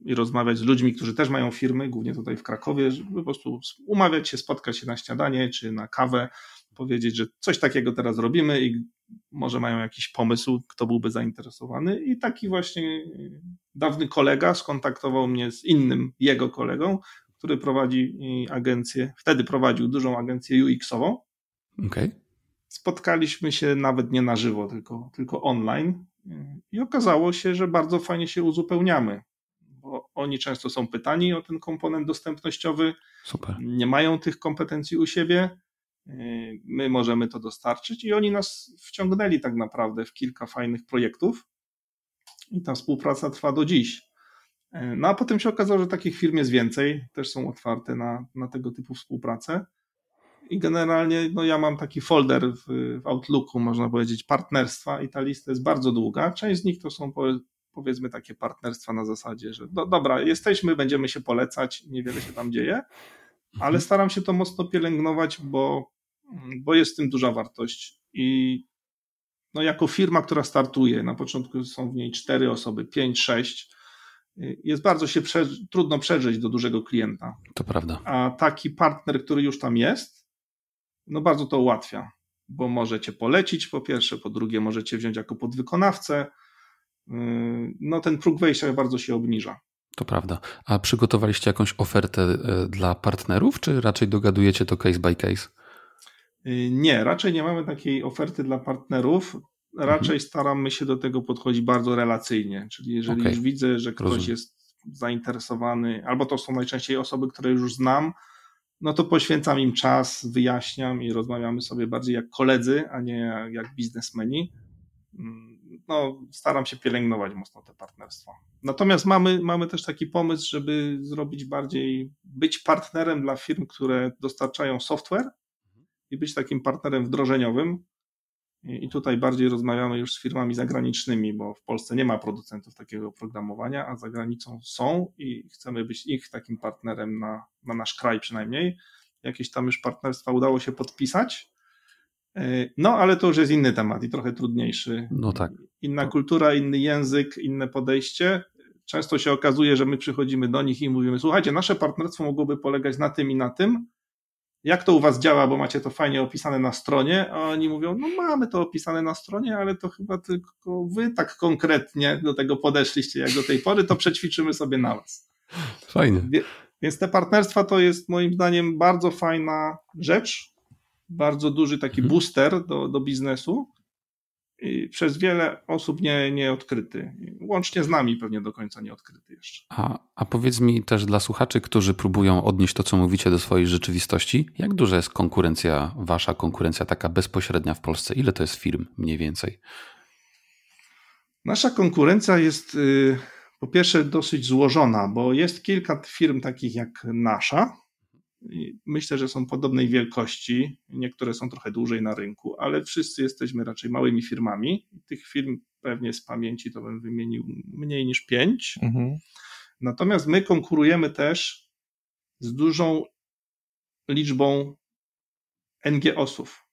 i rozmawiać z ludźmi, którzy też mają firmy, głównie tutaj w Krakowie, żeby po prostu umawiać się, spotkać się na śniadanie czy na kawę, powiedzieć, że coś takiego teraz robimy i może mają jakiś pomysł, kto byłby zainteresowany. I taki właśnie e, dawny kolega skontaktował mnie z innym jego kolegą, który prowadzi e, agencję, wtedy prowadził dużą agencję UX-ową. Okay. Spotkaliśmy się nawet nie na żywo, tylko, tylko online e, i okazało się, że bardzo fajnie się uzupełniamy, bo oni często są pytani o ten komponent dostępnościowy, Super. nie mają tych kompetencji u siebie, Y, my możemy to dostarczyć i oni nas wciągnęli tak naprawdę w kilka fajnych projektów i ta współpraca trwa do dziś. E, no a potem się okazało, że takich firm jest więcej, też są otwarte na, na tego typu współpracę. I generalnie no, ja mam taki folder w, w Outlooku, można powiedzieć, partnerstwa, i ta lista jest bardzo długa. Część z nich to są powiedzmy takie partnerstwa na zasadzie, że do, dobra, jesteśmy, będziemy się polecać, niewiele się tam dzieje, ale mhm. staram się to mocno pielęgnować, bo bo jest w tym duża wartość. I no jako firma, która startuje, na początku są w niej cztery osoby, pięć, sześć, y, jest bardzo się prze, trudno przeżyć do dużego klienta. To prawda. A taki partner, który już tam jest, no bardzo to ułatwia, bo możecie polecić po pierwsze, po drugie możecie wziąć jako podwykonawcę. Y, no ten próg wejścia bardzo się obniża. To prawda. A przygotowaliście jakąś ofertę y, dla partnerów, czy raczej dogadujecie to case by case? Y, nie, raczej nie mamy takiej oferty dla partnerów. Raczej mhm. staramy się do tego podchodzić bardzo relacyjnie. Czyli jeżeli okay. już widzę, że ktoś Rozumiem. jest zainteresowany, albo to są najczęściej osoby, które już znam, no to poświęcam im czas, wyjaśniam i rozmawiamy sobie bardziej jak koledzy, a nie jak biznesmeni. Mm, no, staram się pielęgnować mocno te partnerstwa. Natomiast mamy, mamy też taki pomysł, żeby zrobić bardziej, być partnerem dla firm, które dostarczają software, i być takim partnerem wdrożeniowym. I tutaj bardziej rozmawiamy już z firmami zagranicznymi, bo w Polsce nie ma producentów takiego oprogramowania, a za granicą są i chcemy być ich takim partnerem na, na nasz kraj przynajmniej. Jakieś tam już partnerstwa udało się podpisać. E, no, ale to już jest inny temat i trochę trudniejszy. No tak. Inna kultura, inny język, inne podejście. Często się okazuje, że my przychodzimy do nich i mówimy: Słuchajcie, nasze partnerstwo mogłoby polegać na tym i na tym, jak to u was działa, bo macie to fajnie opisane na stronie, a oni mówią, no mamy to opisane na stronie, ale to chyba tylko wy tak konkretnie do tego podeszliście jak do tej pory, to przećwiczymy sobie na was. Fajnie. Więc te partnerstwa to jest moim zdaniem bardzo fajna rzecz, bardzo duży taki mhm. booster do, do biznesu, przez wiele osób nie, nie odkryty. Łącznie z nami pewnie do końca nie odkryty jeszcze. A, a powiedz mi też dla słuchaczy, którzy próbują odnieść to, co mówicie do swojej rzeczywistości, jak duża jest konkurencja, wasza konkurencja taka bezpośrednia w Polsce? Ile to jest firm mniej więcej? Nasza konkurencja jest y, po pierwsze dosyć złożona, bo jest kilka firm takich jak nasza, Myślę, że są podobnej wielkości, niektóre są trochę dłużej na rynku, ale wszyscy jesteśmy raczej małymi firmami. Tych firm pewnie z pamięci to bym wymienił mniej niż pięć. Mhm. Natomiast my konkurujemy też z dużą liczbą NGO-sów,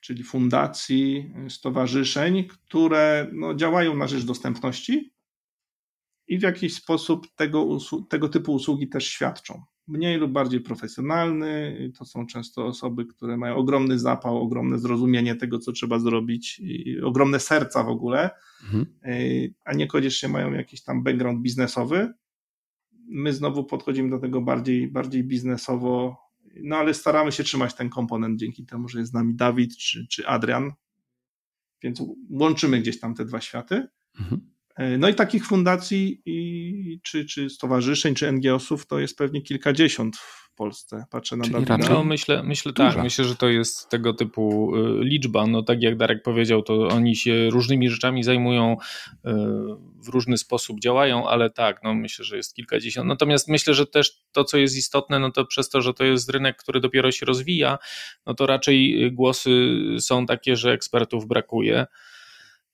czyli fundacji, stowarzyszeń, które no, działają na rzecz dostępności i w jakiś sposób tego, tego typu usługi też świadczą mniej lub bardziej profesjonalny. To są często osoby, które mają ogromny zapał, ogromne zrozumienie tego, co trzeba zrobić, ogromne serca w ogóle, mhm. E, a niekoniecznie mają jakiś tam background biznesowy. My znowu podchodzimy do tego bardziej, bardziej biznesowo, no ale staramy się trzymać ten komponent dzięki temu, że jest z nami Dawid czy, czy Adrian, więc łączymy gdzieś tam te dwa światy. Mhm. E, no i takich fundacji, i, czy, czy stowarzyszeń, czy NGO-sów to jest pewnie kilkadziesiąt w Polsce. Patrzę na Darek. No myślę, myślę tak, myślę, że to jest tego typu y, liczba. No tak jak Darek powiedział, to oni się różnymi rzeczami zajmują, y, w różny sposób działają, ale tak, no myślę, że jest kilkadziesiąt. Natomiast myślę, że też to, co jest istotne, no to przez to, że to jest rynek, który dopiero się rozwija, no to raczej y, głosy są takie, że ekspertów brakuje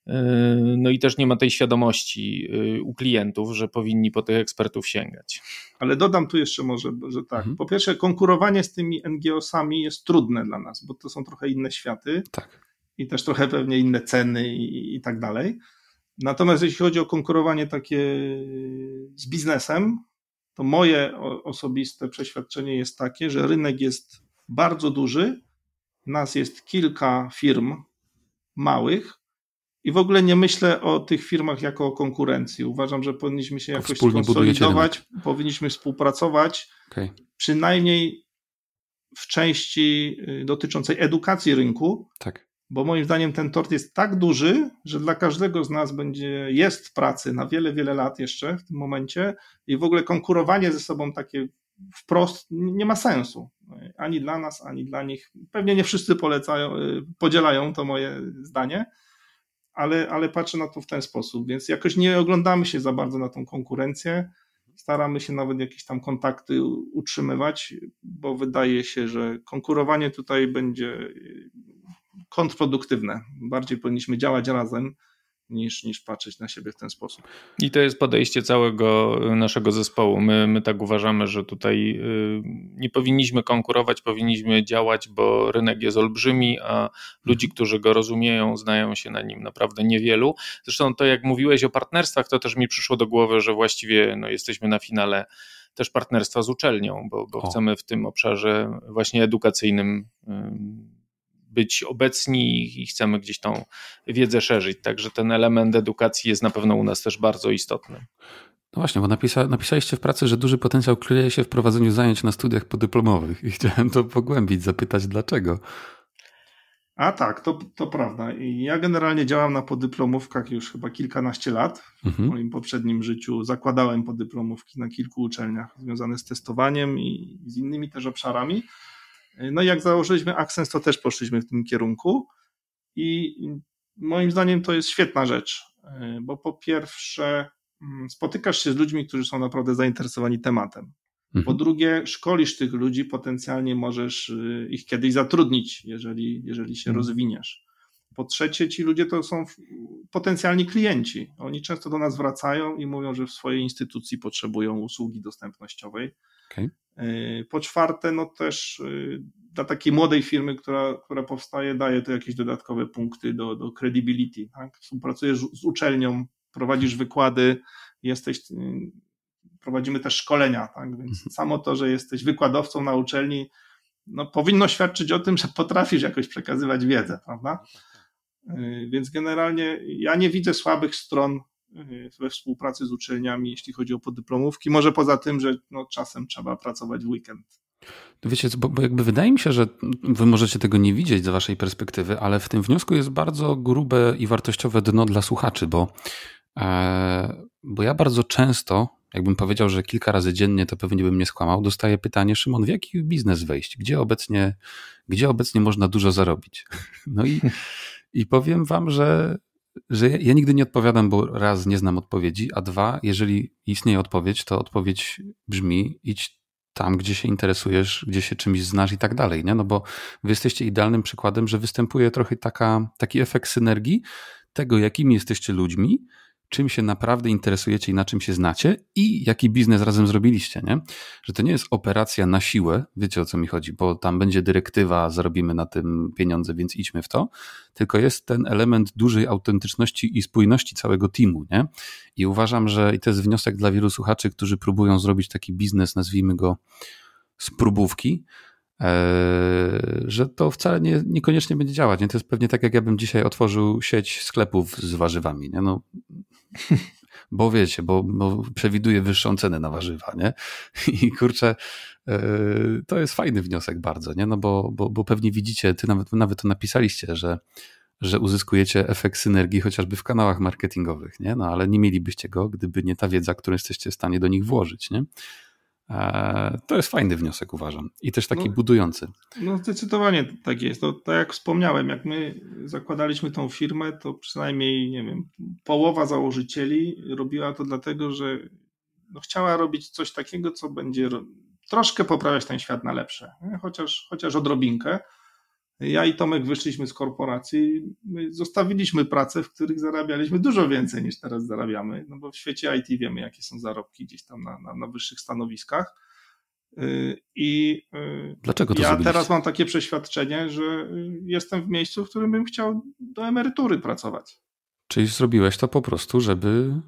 E, no i też nie ma tej świadomości e, u klientów, że powinni po tych ekspertów sięgać. Ale dodam tu jeszcze może, że tak. Mhm. Po pierwsze, konkurowanie z tymi NGO-sami jest trudne dla nas, bo to są trochę inne światy. Tak. I też trochę pewnie inne ceny i, i tak dalej. Natomiast jeśli chodzi o konkurowanie takie z biznesem, to moje osobiste przeświadczenie jest takie, że rynek jest bardzo duży. Nas jest kilka firm małych, i w ogóle nie myślę o tych firmach jako o konkurencji. Uważam, że powinniśmy się jakoś konsolidować, skonsolidować, powinniśmy współpracować, okay. przynajmniej w części y, dotyczącej edukacji rynku. Tak. Bo moim zdaniem ten tort jest tak duży, że dla każdego z nas będzie jest pracy na wiele, wiele lat jeszcze w tym momencie i w ogóle konkurowanie ze sobą takie wprost nie ma sensu. Ani dla nas, ani dla nich. Pewnie nie wszyscy polecają, y, podzielają to moje zdanie ale, ale patrzę na to w ten sposób, więc jakoś nie oglądamy się za bardzo na tą konkurencję. Staramy się nawet jakieś tam kontakty utrzymywać, bo wydaje się, że konkurowanie tutaj będzie y, kontrproduktywne. Bardziej powinniśmy działać razem niż, niż patrzeć na siebie w ten sposób. I to jest podejście całego naszego zespołu. My, my tak uważamy, że tutaj y, nie powinniśmy konkurować, powinniśmy działać, bo rynek jest olbrzymi, a ludzi, mhm. którzy go rozumieją, znają się na nim naprawdę niewielu. Zresztą to, jak mówiłeś o partnerstwach, to też mi przyszło do głowy, że właściwie no, jesteśmy na finale też partnerstwa z uczelnią, bo, bo chcemy w tym obszarze właśnie edukacyjnym. Yy, być obecni i chcemy gdzieś tą wiedzę szerzyć. Także ten element edukacji jest na pewno u nas też bardzo istotny. No właśnie, bo napisa, napisaliście w pracy, że duży potencjał kryje się w prowadzeniu zajęć na studiach podyplomowych i chciałem to pogłębić, zapytać dlaczego. A tak, to, to prawda. Ja generalnie działam na podyplomówkach już chyba kilkanaście lat. Mhm. W moim poprzednim życiu zakładałem podyplomówki na kilku uczelniach związane z testowaniem i z innymi też obszarami. No i jak założyliśmy Accents, to też poszliśmy w tym kierunku i moim zdaniem to jest świetna rzecz, e, bo po pierwsze mm, spotykasz się z ludźmi, którzy są naprawdę zainteresowani tematem. Mhm. Po drugie, szkolisz tych ludzi, potencjalnie możesz e, ich kiedyś zatrudnić, jeżeli, jeżeli się mhm. rozwiniesz. Po trzecie, ci ludzie to są potencjalni klienci. Oni często do nas wracają i mówią, że w swojej instytucji potrzebują usługi dostępnościowej, Okay. E, po czwarte, no też e, dla takiej młodej firmy, która, która powstaje, daje to jakieś dodatkowe punkty do, do credibility. Tak? Współpracujesz z uczelnią, prowadzisz wykłady, jesteś, e, prowadzimy też szkolenia, tak? więc mhm. samo to, że jesteś wykładowcą na uczelni, no, powinno świadczyć o tym, że potrafisz jakoś przekazywać wiedzę, prawda? Tak, tak, tak. Więc generalnie ja nie widzę słabych stron E, we współpracy z uczelniami, jeśli chodzi o poddyplomówki. Może poza tym, że no, czasem trzeba pracować w weekend. No wiecie, bo, bo jakby wydaje mi się, że wy możecie tego nie widzieć z waszej perspektywy, ale w tym wniosku jest bardzo grube i wartościowe dno dla słuchaczy, bo, e, bo ja bardzo często, jakbym powiedział, że kilka razy dziennie, to pewnie bym nie skłamał, dostaję pytanie, Szymon, w jaki biznes wejść? Gdzie obecnie, gdzie obecnie można dużo zarobić? No i, i powiem wam, że że ja nigdy nie odpowiadam, bo raz nie znam odpowiedzi, a dwa, jeżeli istnieje odpowiedź, to odpowiedź brzmi idź tam, gdzie się interesujesz, gdzie się czymś znasz i tak dalej, nie? No bo wy jesteście idealnym przykładem, że występuje trochę taka, taki efekt synergii tego, jakimi jesteście ludźmi czym się naprawdę interesujecie i na czym się znacie i jaki biznes razem zrobiliście, nie? Że to nie jest operacja na siłę, wiecie o co mi chodzi, bo tam będzie dyrektywa, zarobimy na tym pieniądze, więc idźmy w to, tylko jest ten element dużej autentyczności i spójności całego teamu, nie? I uważam, że i to jest wniosek dla wielu słuchaczy, którzy próbują zrobić taki biznes, nazwijmy go z próbówki, E, że to wcale nie, niekoniecznie będzie działać. Nie? To jest pewnie tak, jak ja bym dzisiaj otworzył sieć sklepów z warzywami. Nie? No, bo wiecie, bo, bo przewiduje wyższą cenę na warzywa. Nie? I kurczę, e, to jest fajny wniosek bardzo, nie? No bo, bo, bo pewnie widzicie, ty nawet, nawet to napisaliście, że, że uzyskujecie efekt synergii chociażby w kanałach marketingowych, nie? No ale nie mielibyście go, gdyby nie ta wiedza, którą jesteście w stanie do nich włożyć, nie? E, to jest fajny wniosek, uważam. I też taki no, budujący. No zdecydowanie tak jest. To, no, tak jak wspomniałem, jak my zakładaliśmy tą firmę, to przynajmniej, nie wiem, połowa założycieli robiła to dlatego, że no, chciała robić coś takiego, co będzie troszkę poprawiać ten świat na lepsze. Chociaż, chociaż odrobinkę. Ja i Tomek wyszliśmy z korporacji, zostawiliśmy pracę, w których zarabialiśmy dużo więcej niż teraz zarabiamy, no bo w świecie IT wiemy, jakie są zarobki gdzieś tam na, na, na wyższych stanowiskach. Y, I y, Dlaczego to ja zrobiliście? teraz mam takie przeświadczenie, że jestem w miejscu, w którym bym chciał do emerytury pracować. Czyli zrobiłeś to po prostu, żeby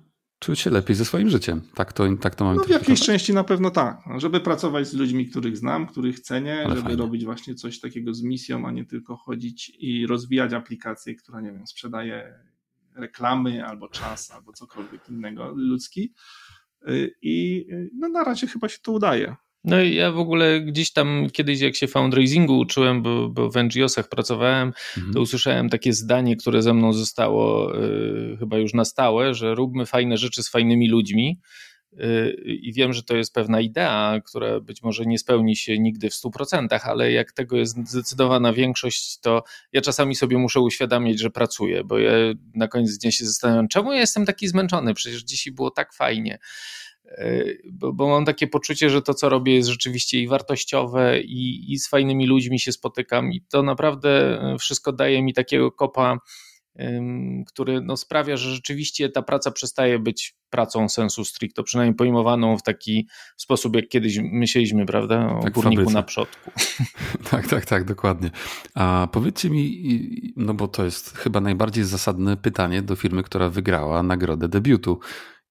czuć się lepiej ze swoim życiem. Tak to, tak to mam No w jakiejś części na pewno tak. No, żeby pracować z ludźmi, których znam, których cenię, Ale żeby fajnie. robić właśnie coś takiego z misją, a nie tylko chodzić i rozwijać aplikację, która, nie wiem, sprzedaje reklamy albo czas, albo cokolwiek innego ludzki. Y, I y, no, na razie chyba się to udaje. No i ja w ogóle gdzieś tam kiedyś, jak się fundraisingu uczyłem, bo, bo w NGO-sach pracowałem, mhm. to usłyszałem takie zdanie, które ze mną zostało y, chyba już na stałe, że róbmy fajne rzeczy z fajnymi ludźmi. Y, I wiem, że to jest pewna idea, która być może nie spełni się nigdy w 100%, ale jak tego jest zdecydowana większość, to ja czasami sobie muszę uświadamiać, że pracuję, bo ja na koniec dnia się zastanawiam, czemu ja jestem taki zmęczony? Przecież dzisiaj było tak fajnie. Y, bo, bo, mam takie poczucie, że to, co robię, jest rzeczywiście i wartościowe, i, i z fajnymi ludźmi się spotykam, i to naprawdę wszystko daje mi takiego kopa, który no, sprawia, że rzeczywiście ta praca przestaje być pracą sensu stricto, przynajmniej pojmowaną w taki sposób, jak kiedyś myśleliśmy, prawda, o tak, górniku na przodku. tak, tak, tak, dokładnie. A powiedzcie mi, no bo to jest chyba najbardziej zasadne pytanie do firmy, która wygrała nagrodę debiutu.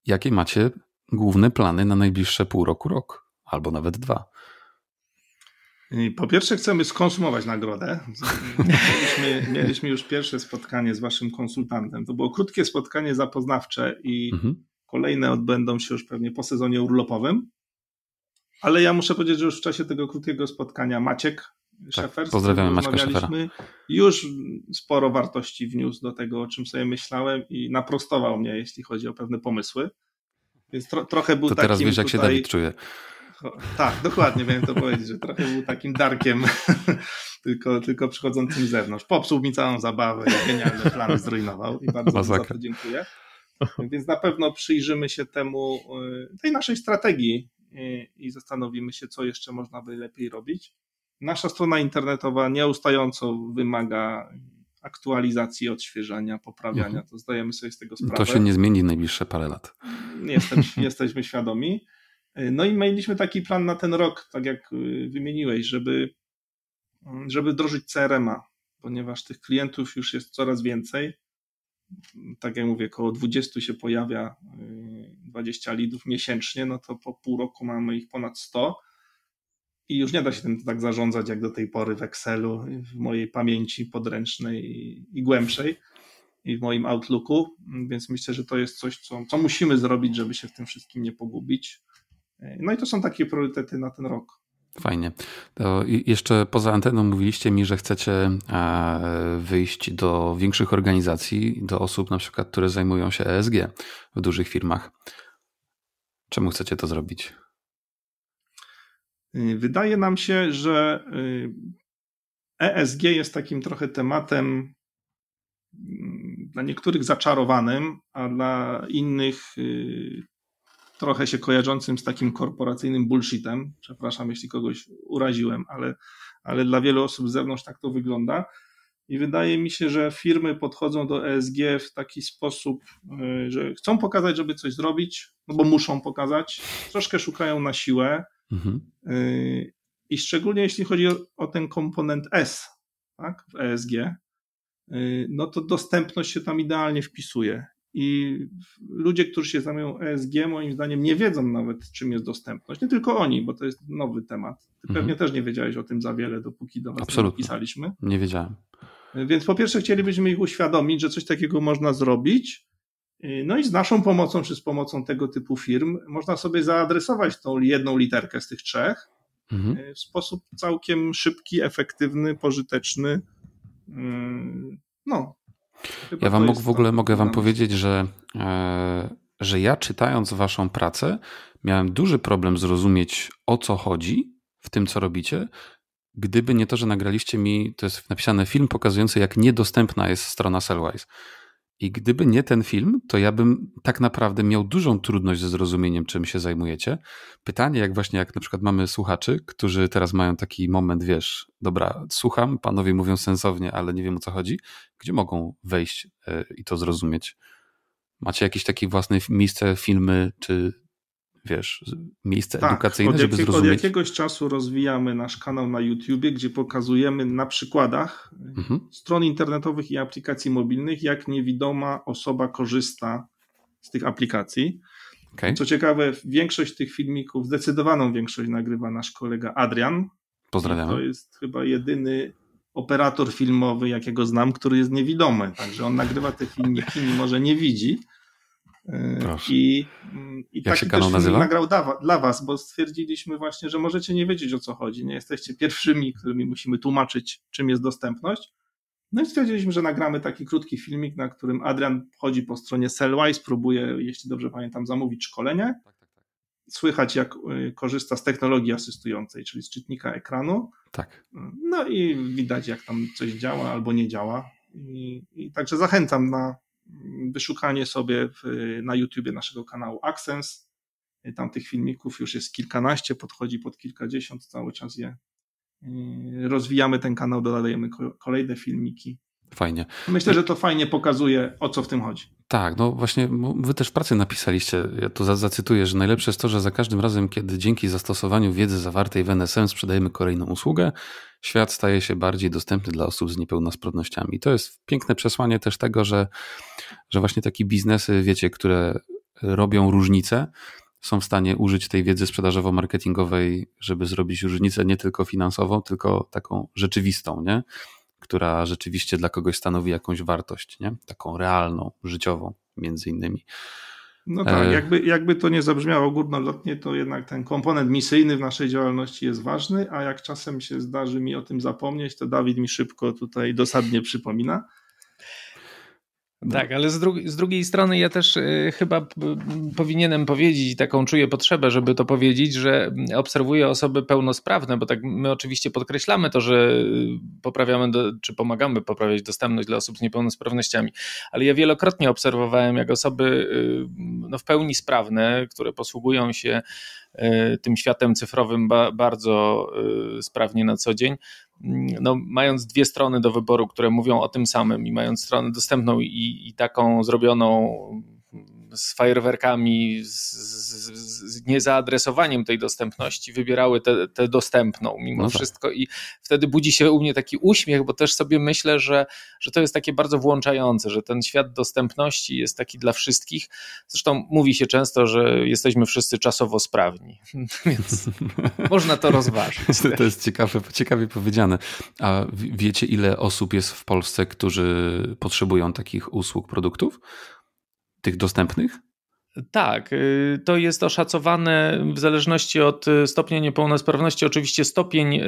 Jakie macie główne plany na najbliższe pół roku, rok albo nawet dwa? Po pierwsze, chcemy skonsumować nagrodę. Mieliśmy, mieliśmy, już pierwsze spotkanie z waszym konsultantem. To było krótkie spotkanie zapoznawcze i mhm. kolejne odbędą się już pewnie po sezonie urlopowym. Ale ja muszę powiedzieć, że już w czasie tego krótkiego spotkania Maciek tak, Szefer, tak, pozdrawiamy Maćka Szefera. Już sporo wartości wniósł do tego, o czym sobie myślałem i naprostował mnie, jeśli chodzi o pewne pomysły. Więc tro, trochę był to teraz wiesz, jak tutaj... się Dawid czuje. Tak, dokładnie, miałem to powiedzieć, że trochę był takim darkiem, tylko, tylko przychodzącym z zewnątrz. Popsuł mi całą zabawę i genialny plan zrujnował i bardzo za to dziękuję. Więc na pewno przyjrzymy się temu, y, tej naszej strategii y, i zastanowimy się, co jeszcze można by lepiej robić. Nasza strona internetowa nieustająco wymaga aktualizacji, odświeżania, poprawiania. Mhm. To zdajemy sobie z tego sprawę. To się nie zmieni najbliższe parę lat. Jesteś, jesteśmy świadomi. No i mieliśmy taki plan na ten rok, tak jak y, wymieniłeś, żeby, żeby drożyć CRM-a, ponieważ tych klientów już jest coraz więcej. Tak jak mówię, około 20 się pojawia, 20 y, lidów miesięcznie, no to po pół roku mamy ich ponad 100 i już nie da się tym tak zarządzać jak do tej pory w Excelu, w mojej pamięci podręcznej i głębszej i w moim Outlooku, więc myślę, że to jest coś, co, co musimy zrobić, żeby się w tym wszystkim nie pogubić. E, no i to są takie priorytety na ten rok. Fajnie. To jeszcze poza anteną mówiliście mi, że chcecie e, wyjść do większych organizacji, do osób na przykład, które zajmują się ESG w dużych firmach. Czemu chcecie to zrobić? Y, wydaje nam się, że y, ESG jest takim trochę tematem mm, dla niektórych zaczarowanym, a dla innych y, trochę się kojarzącym z takim korporacyjnym bullshitem. Przepraszam, jeśli kogoś uraziłem, ale, ale dla wielu osób z zewnątrz tak to wygląda. I wydaje mi się, że firmy podchodzą do ESG w taki sposób, że chcą pokazać, żeby coś zrobić, no bo muszą pokazać, troszkę szukają na siłę. Mhm. Y, I szczególnie jeśli chodzi o, o ten komponent S tak, w ESG, y, no to dostępność się tam idealnie wpisuje. I ludzie, którzy się zajmują ESG, moim zdaniem nie wiedzą nawet, czym jest dostępność. Nie tylko oni, bo to jest nowy temat. Ty mhm. pewnie też nie wiedziałeś o tym za wiele, dopóki do was Absolutnie. nie pisaliśmy. Nie wiedziałem. Y, więc po pierwsze chcielibyśmy ich uświadomić, że coś takiego można zrobić, Y, no i z naszą pomocą, czy z pomocą tego typu firm, można sobie zaadresować tą jedną literkę z tych trzech mhm. Y, w sposób całkiem szybki, efektywny, pożyteczny. Y, no. Ja wam mógł, w ogóle tak mogę wam powiedzieć, że, e, że ja czytając waszą pracę, miałem duży problem zrozumieć, o co chodzi w tym, co robicie, gdyby nie to, że nagraliście mi, to jest napisane film pokazujący, jak niedostępna jest strona Sellwise. I gdyby nie ten film, to ja bym tak naprawdę miał dużą trudność ze zrozumieniem, czym się zajmujecie. Pytanie, jak właśnie, jak na przykład mamy słuchaczy, którzy teraz mają taki moment, wiesz, dobra, słucham, panowie mówią sensownie, ale nie wiem o co chodzi, gdzie mogą wejść e, i to zrozumieć? Macie jakieś takie własne miejsce, filmy czy wiesz, miejsce tak, edukacyjne, jakiego, żeby zrozumieć. Od jakiegoś czasu rozwijamy nasz kanał na YouTubie, gdzie pokazujemy na przykładach mhm. stron internetowych i aplikacji mobilnych, jak niewidoma osoba korzysta z tych aplikacji. Okay. Co ciekawe, większość tych filmików, zdecydowaną większość nagrywa nasz kolega Adrian. Pozdrawiamy. To jest chyba jedyny operator filmowy, jakiego znam, który jest niewidomy. Także on nagrywa te filmiki, mimo że nie widzi. Proszę. Yy, I, mm, i Jak taki też nazywa? nagrał dla, dla was, bo stwierdziliśmy właśnie, że możecie nie wiedzieć o co chodzi. Nie jesteście pierwszymi, którymi musimy tłumaczyć, czym jest dostępność. No i stwierdziliśmy, że nagramy taki krótki filmik, na którym Adrian chodzi po stronie Sellwise, próbuje, jeśli dobrze pamiętam, zamówić szkolenie. Tak, tak, tak. Słychać, jak y, korzysta z technologii asystującej, czyli z czytnika ekranu. Tak. No i widać, jak tam coś działa albo nie działa. I, i także zachęcam na, wyszukanie sobie w, na YouTubie naszego kanału Accents. Y, Tam tych filmików już jest kilkanaście, podchodzi pod kilkadziesiąt, cały czas je y, rozwijamy ten kanał, dodajemy kolejne filmiki fajnie. Myślę, że to fajnie pokazuje, o co w tym chodzi. Tak, no właśnie, wy też w pracy napisaliście. Ja tu zacytuję, że najlepsze jest to, że za każdym razem, kiedy dzięki zastosowaniu wiedzy zawartej w NSM sprzedajemy kolejną usługę, świat staje się bardziej dostępny dla osób z niepełnosprawnościami. I to jest piękne przesłanie też tego, że, że właśnie takie biznesy, wiecie, które robią różnicę, są w stanie użyć tej wiedzy sprzedażowo-marketingowej, żeby zrobić różnicę nie tylko finansową, tylko taką rzeczywistą, nie? która rzeczywiście dla kogoś stanowi jakąś wartość, nie? taką realną, życiową między innymi. No tak, e, jakby, jakby to nie zabrzmiało górnolotnie, to jednak ten komponent misyjny w naszej działalności jest ważny, a jak czasem się zdarzy mi o tym zapomnieć, to Dawid mi szybko tutaj dosadnie przypomina. No. Tak, ale z, dru z, drugiej strony ja też y, chyba powinienem powiedzieć, taką czuję potrzebę, żeby to powiedzieć, że mm, obserwuję osoby pełnosprawne, bo tak my oczywiście podkreślamy to, że y, poprawiamy do, czy pomagamy poprawiać dostępność dla osób z niepełnosprawnościami, ale ja wielokrotnie obserwowałem, jak osoby y, no, w pełni sprawne, które posługują się E, tym światem cyfrowym ba bardzo e, sprawnie na co dzień. No, mając dwie strony do wyboru, które mówią o tym samym i mając stronę dostępną i, i taką zrobioną z fajerwerkami, z, z, z niezaadresowaniem tej dostępności wybierały tę dostępną mimo no tak. wszystko i wtedy budzi się u mnie taki uśmiech, bo też sobie myślę, że, że to jest takie bardzo włączające, że ten świat dostępności jest taki dla wszystkich. Zresztą mówi się często, że jesteśmy wszyscy czasowo sprawni, więc można to rozważyć. to jest ciekawe, ciekawie powiedziane. A wiecie, ile osób jest w Polsce, którzy potrzebują takich usług, produktów? tych dostępnych? Tak, y, to jest oszacowane w zależności od y, stopnia niepełnosprawności. Oczywiście stopień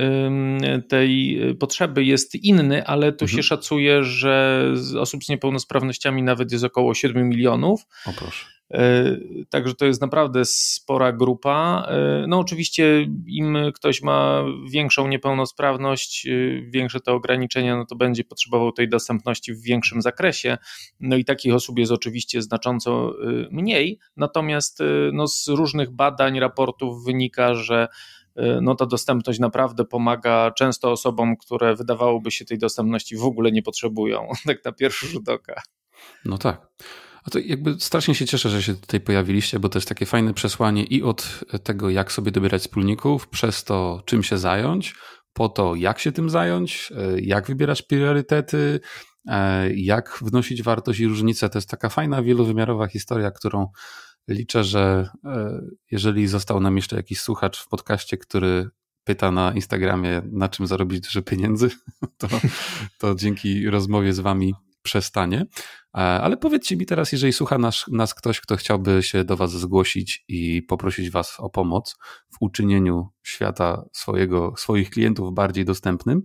tej y, potrzeby jest inny, ale tu mhm. się szacuje, że osób z niepełnosprawnościami nawet jest około 7 milionów. O proszę. E, także to jest naprawdę spora grupa. E, no oczywiście im ktoś ma większą niepełnosprawność, e, większe te ograniczenia, no to będzie potrzebował tej dostępności w większym zakresie. No i takich osób jest oczywiście znacząco mniej. Natomiast no, z różnych badań, raportów wynika, że no ta dostępność naprawdę pomaga często osobom, które wydawałoby się tej dostępności w ogóle nie potrzebują, tak na pierwszy rzut oka. No tak. A to jakby strasznie się cieszę, że się tutaj pojawiliście, bo to jest takie fajne przesłanie i od tego, jak sobie dobierać wspólników, przez to, czym się zająć, po to, jak się tym zająć, e, jak wybierać priorytety, e, jak wnosić wartość i różnice. To jest taka fajna, wielowymiarowa historia, którą liczę, że e, jeżeli został nam jeszcze jakiś słuchacz w podcaście, który pyta na Instagramie, na czym zarobić dużo pieniędzy, to, to dzięki rozmowie z wami przestanie. E, ale powiedzcie mi teraz, jeżeli słucha nas, nas ktoś, kto chciałby się do Was zgłosić i poprosić Was o pomoc w uczynieniu świata swojego, swoich klientów bardziej dostępnym,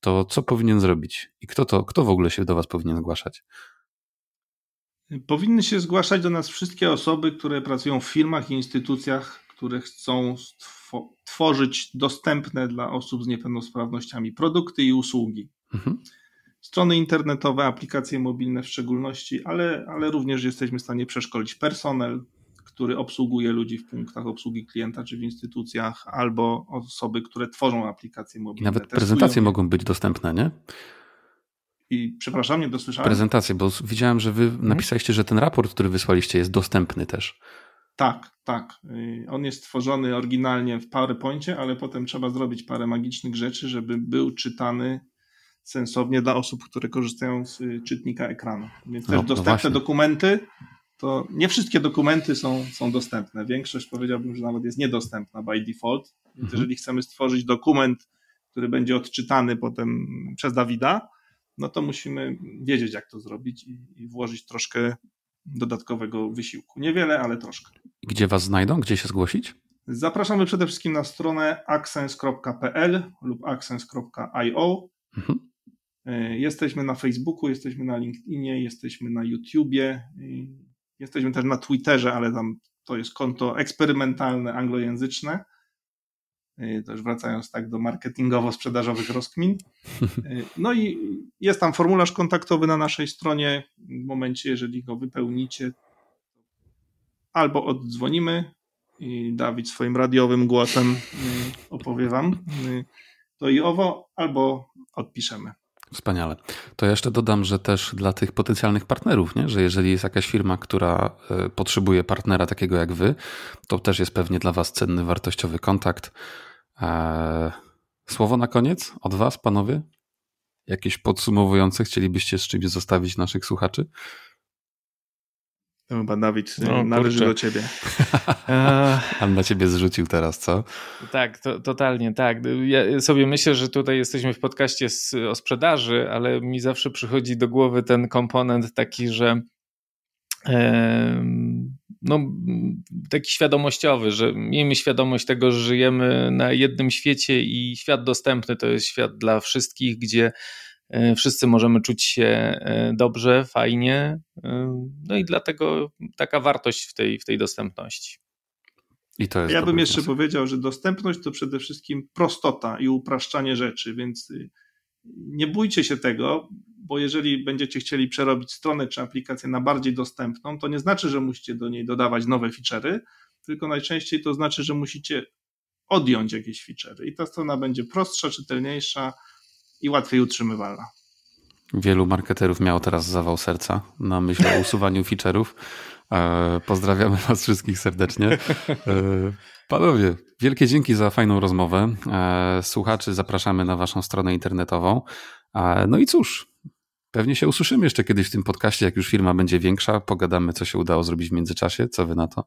to co powinien zrobić? I kto, to, kto w ogóle się do Was powinien zgłaszać? Powinny się zgłaszać do nas wszystkie osoby, które pracują w firmach i instytucjach, które chcą tworzyć dostępne dla osób z niepełnosprawnościami produkty i usługi. Mhm strony internetowe, aplikacje mobilne w szczególności, ale, ale również jesteśmy w stanie przeszkolić personel, który obsługuje ludzi w punktach obsługi klienta czy w instytucjach, albo osoby, które tworzą aplikacje mobilne. Nawet testują. prezentacje mogą być dostępne, nie? I przepraszam, nie dosłyszałem. Prezentacje, bo widziałem, że wy mhm. napisaliście, że ten raport, który wysłaliście, jest dostępny też. Tak, tak. Y, on jest tworzony oryginalnie w PowerPoincie, ale potem trzeba zrobić parę magicznych rzeczy, żeby był czytany sensownie dla osób, które korzystają z y, czytnika ekranu. Więc no, też no, dostępne no dokumenty, to nie wszystkie dokumenty są, są dostępne. Większość powiedziałbym, że nawet jest niedostępna by default. Więc mhm. jeżeli chcemy stworzyć dokument, który będzie odczytany potem przez Dawida, no to musimy wiedzieć, jak to zrobić i, i włożyć troszkę dodatkowego wysiłku. Niewiele, ale troszkę. Gdzie Was znajdą? Gdzie się zgłosić? Zapraszamy przede wszystkim na stronę accents.pl lub accents.io. Mhm. E, jesteśmy na Facebooku, jesteśmy na LinkedInie, jesteśmy na YouTubie, e, jesteśmy też na Twitterze, ale tam to jest konto eksperymentalne, anglojęzyczne. już e, wracając tak do marketingowo-sprzedażowych rozkmin. No i jest tam formularz kontaktowy na naszej stronie. W momencie, jeżeli go wypełnicie, albo oddzwonimy i Dawid swoim radiowym głosem opowie wam to i owo, albo odpiszemy. Wspaniale. To ja jeszcze dodam, że też dla tych potencjalnych partnerów, nie? że jeżeli jest jakaś firma, która e, potrzebuje partnera takiego jak wy, to też jest pewnie dla was cenny, wartościowy kontakt. E, słowo na koniec od was, panowie? Jakieś podsumowujące chcielibyście z czymś zostawić naszych słuchaczy? To chyba Dawid, no, należy kurczę. do ciebie. Pan eee. na ciebie zrzucił teraz, co? Tak, to, totalnie tak. Ja sobie myślę, że tutaj jesteśmy w podcaście z, o sprzedaży, ale mi zawsze przychodzi do głowy ten komponent taki, że e, no, taki świadomościowy, że miejmy świadomość tego, że żyjemy na jednym świecie i świat dostępny to jest świat dla wszystkich, gdzie E, wszyscy możemy czuć się e, dobrze, fajnie. E, no i dlatego taka wartość w tej, w tej dostępności. I to jest ja bym jeszcze powiedział, że dostępność to przede wszystkim prostota i upraszczanie rzeczy, więc y, nie bójcie się tego, bo jeżeli będziecie chcieli przerobić stronę czy aplikację na bardziej dostępną, to nie znaczy, że musicie do niej dodawać nowe feature'y, tylko najczęściej to znaczy, że musicie odjąć jakieś feature'y i ta strona będzie prostsza, czytelniejsza, i łatwiej utrzymywalna. Wielu marketerów miało teraz zawał serca na myśl o usuwaniu feature'ów. E, pozdrawiamy Was wszystkich serdecznie. E, panowie, wielkie dzięki za fajną rozmowę. E, słuchaczy zapraszamy na Waszą stronę internetową. No i cóż, pewnie się usłyszymy jeszcze kiedyś w tym podcaście, jak już firma będzie większa. Pogadamy, co się udało zrobić w międzyczasie. Co Wy na to?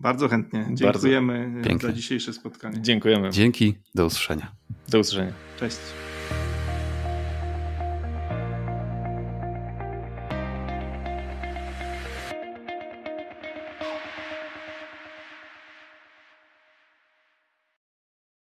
Bardzo chętnie. Dziękujemy Bardzo. za dzisiejsze spotkanie. Dziękujemy. Dzięki. Do usłyszenia. Do usłyszenia. Cześć.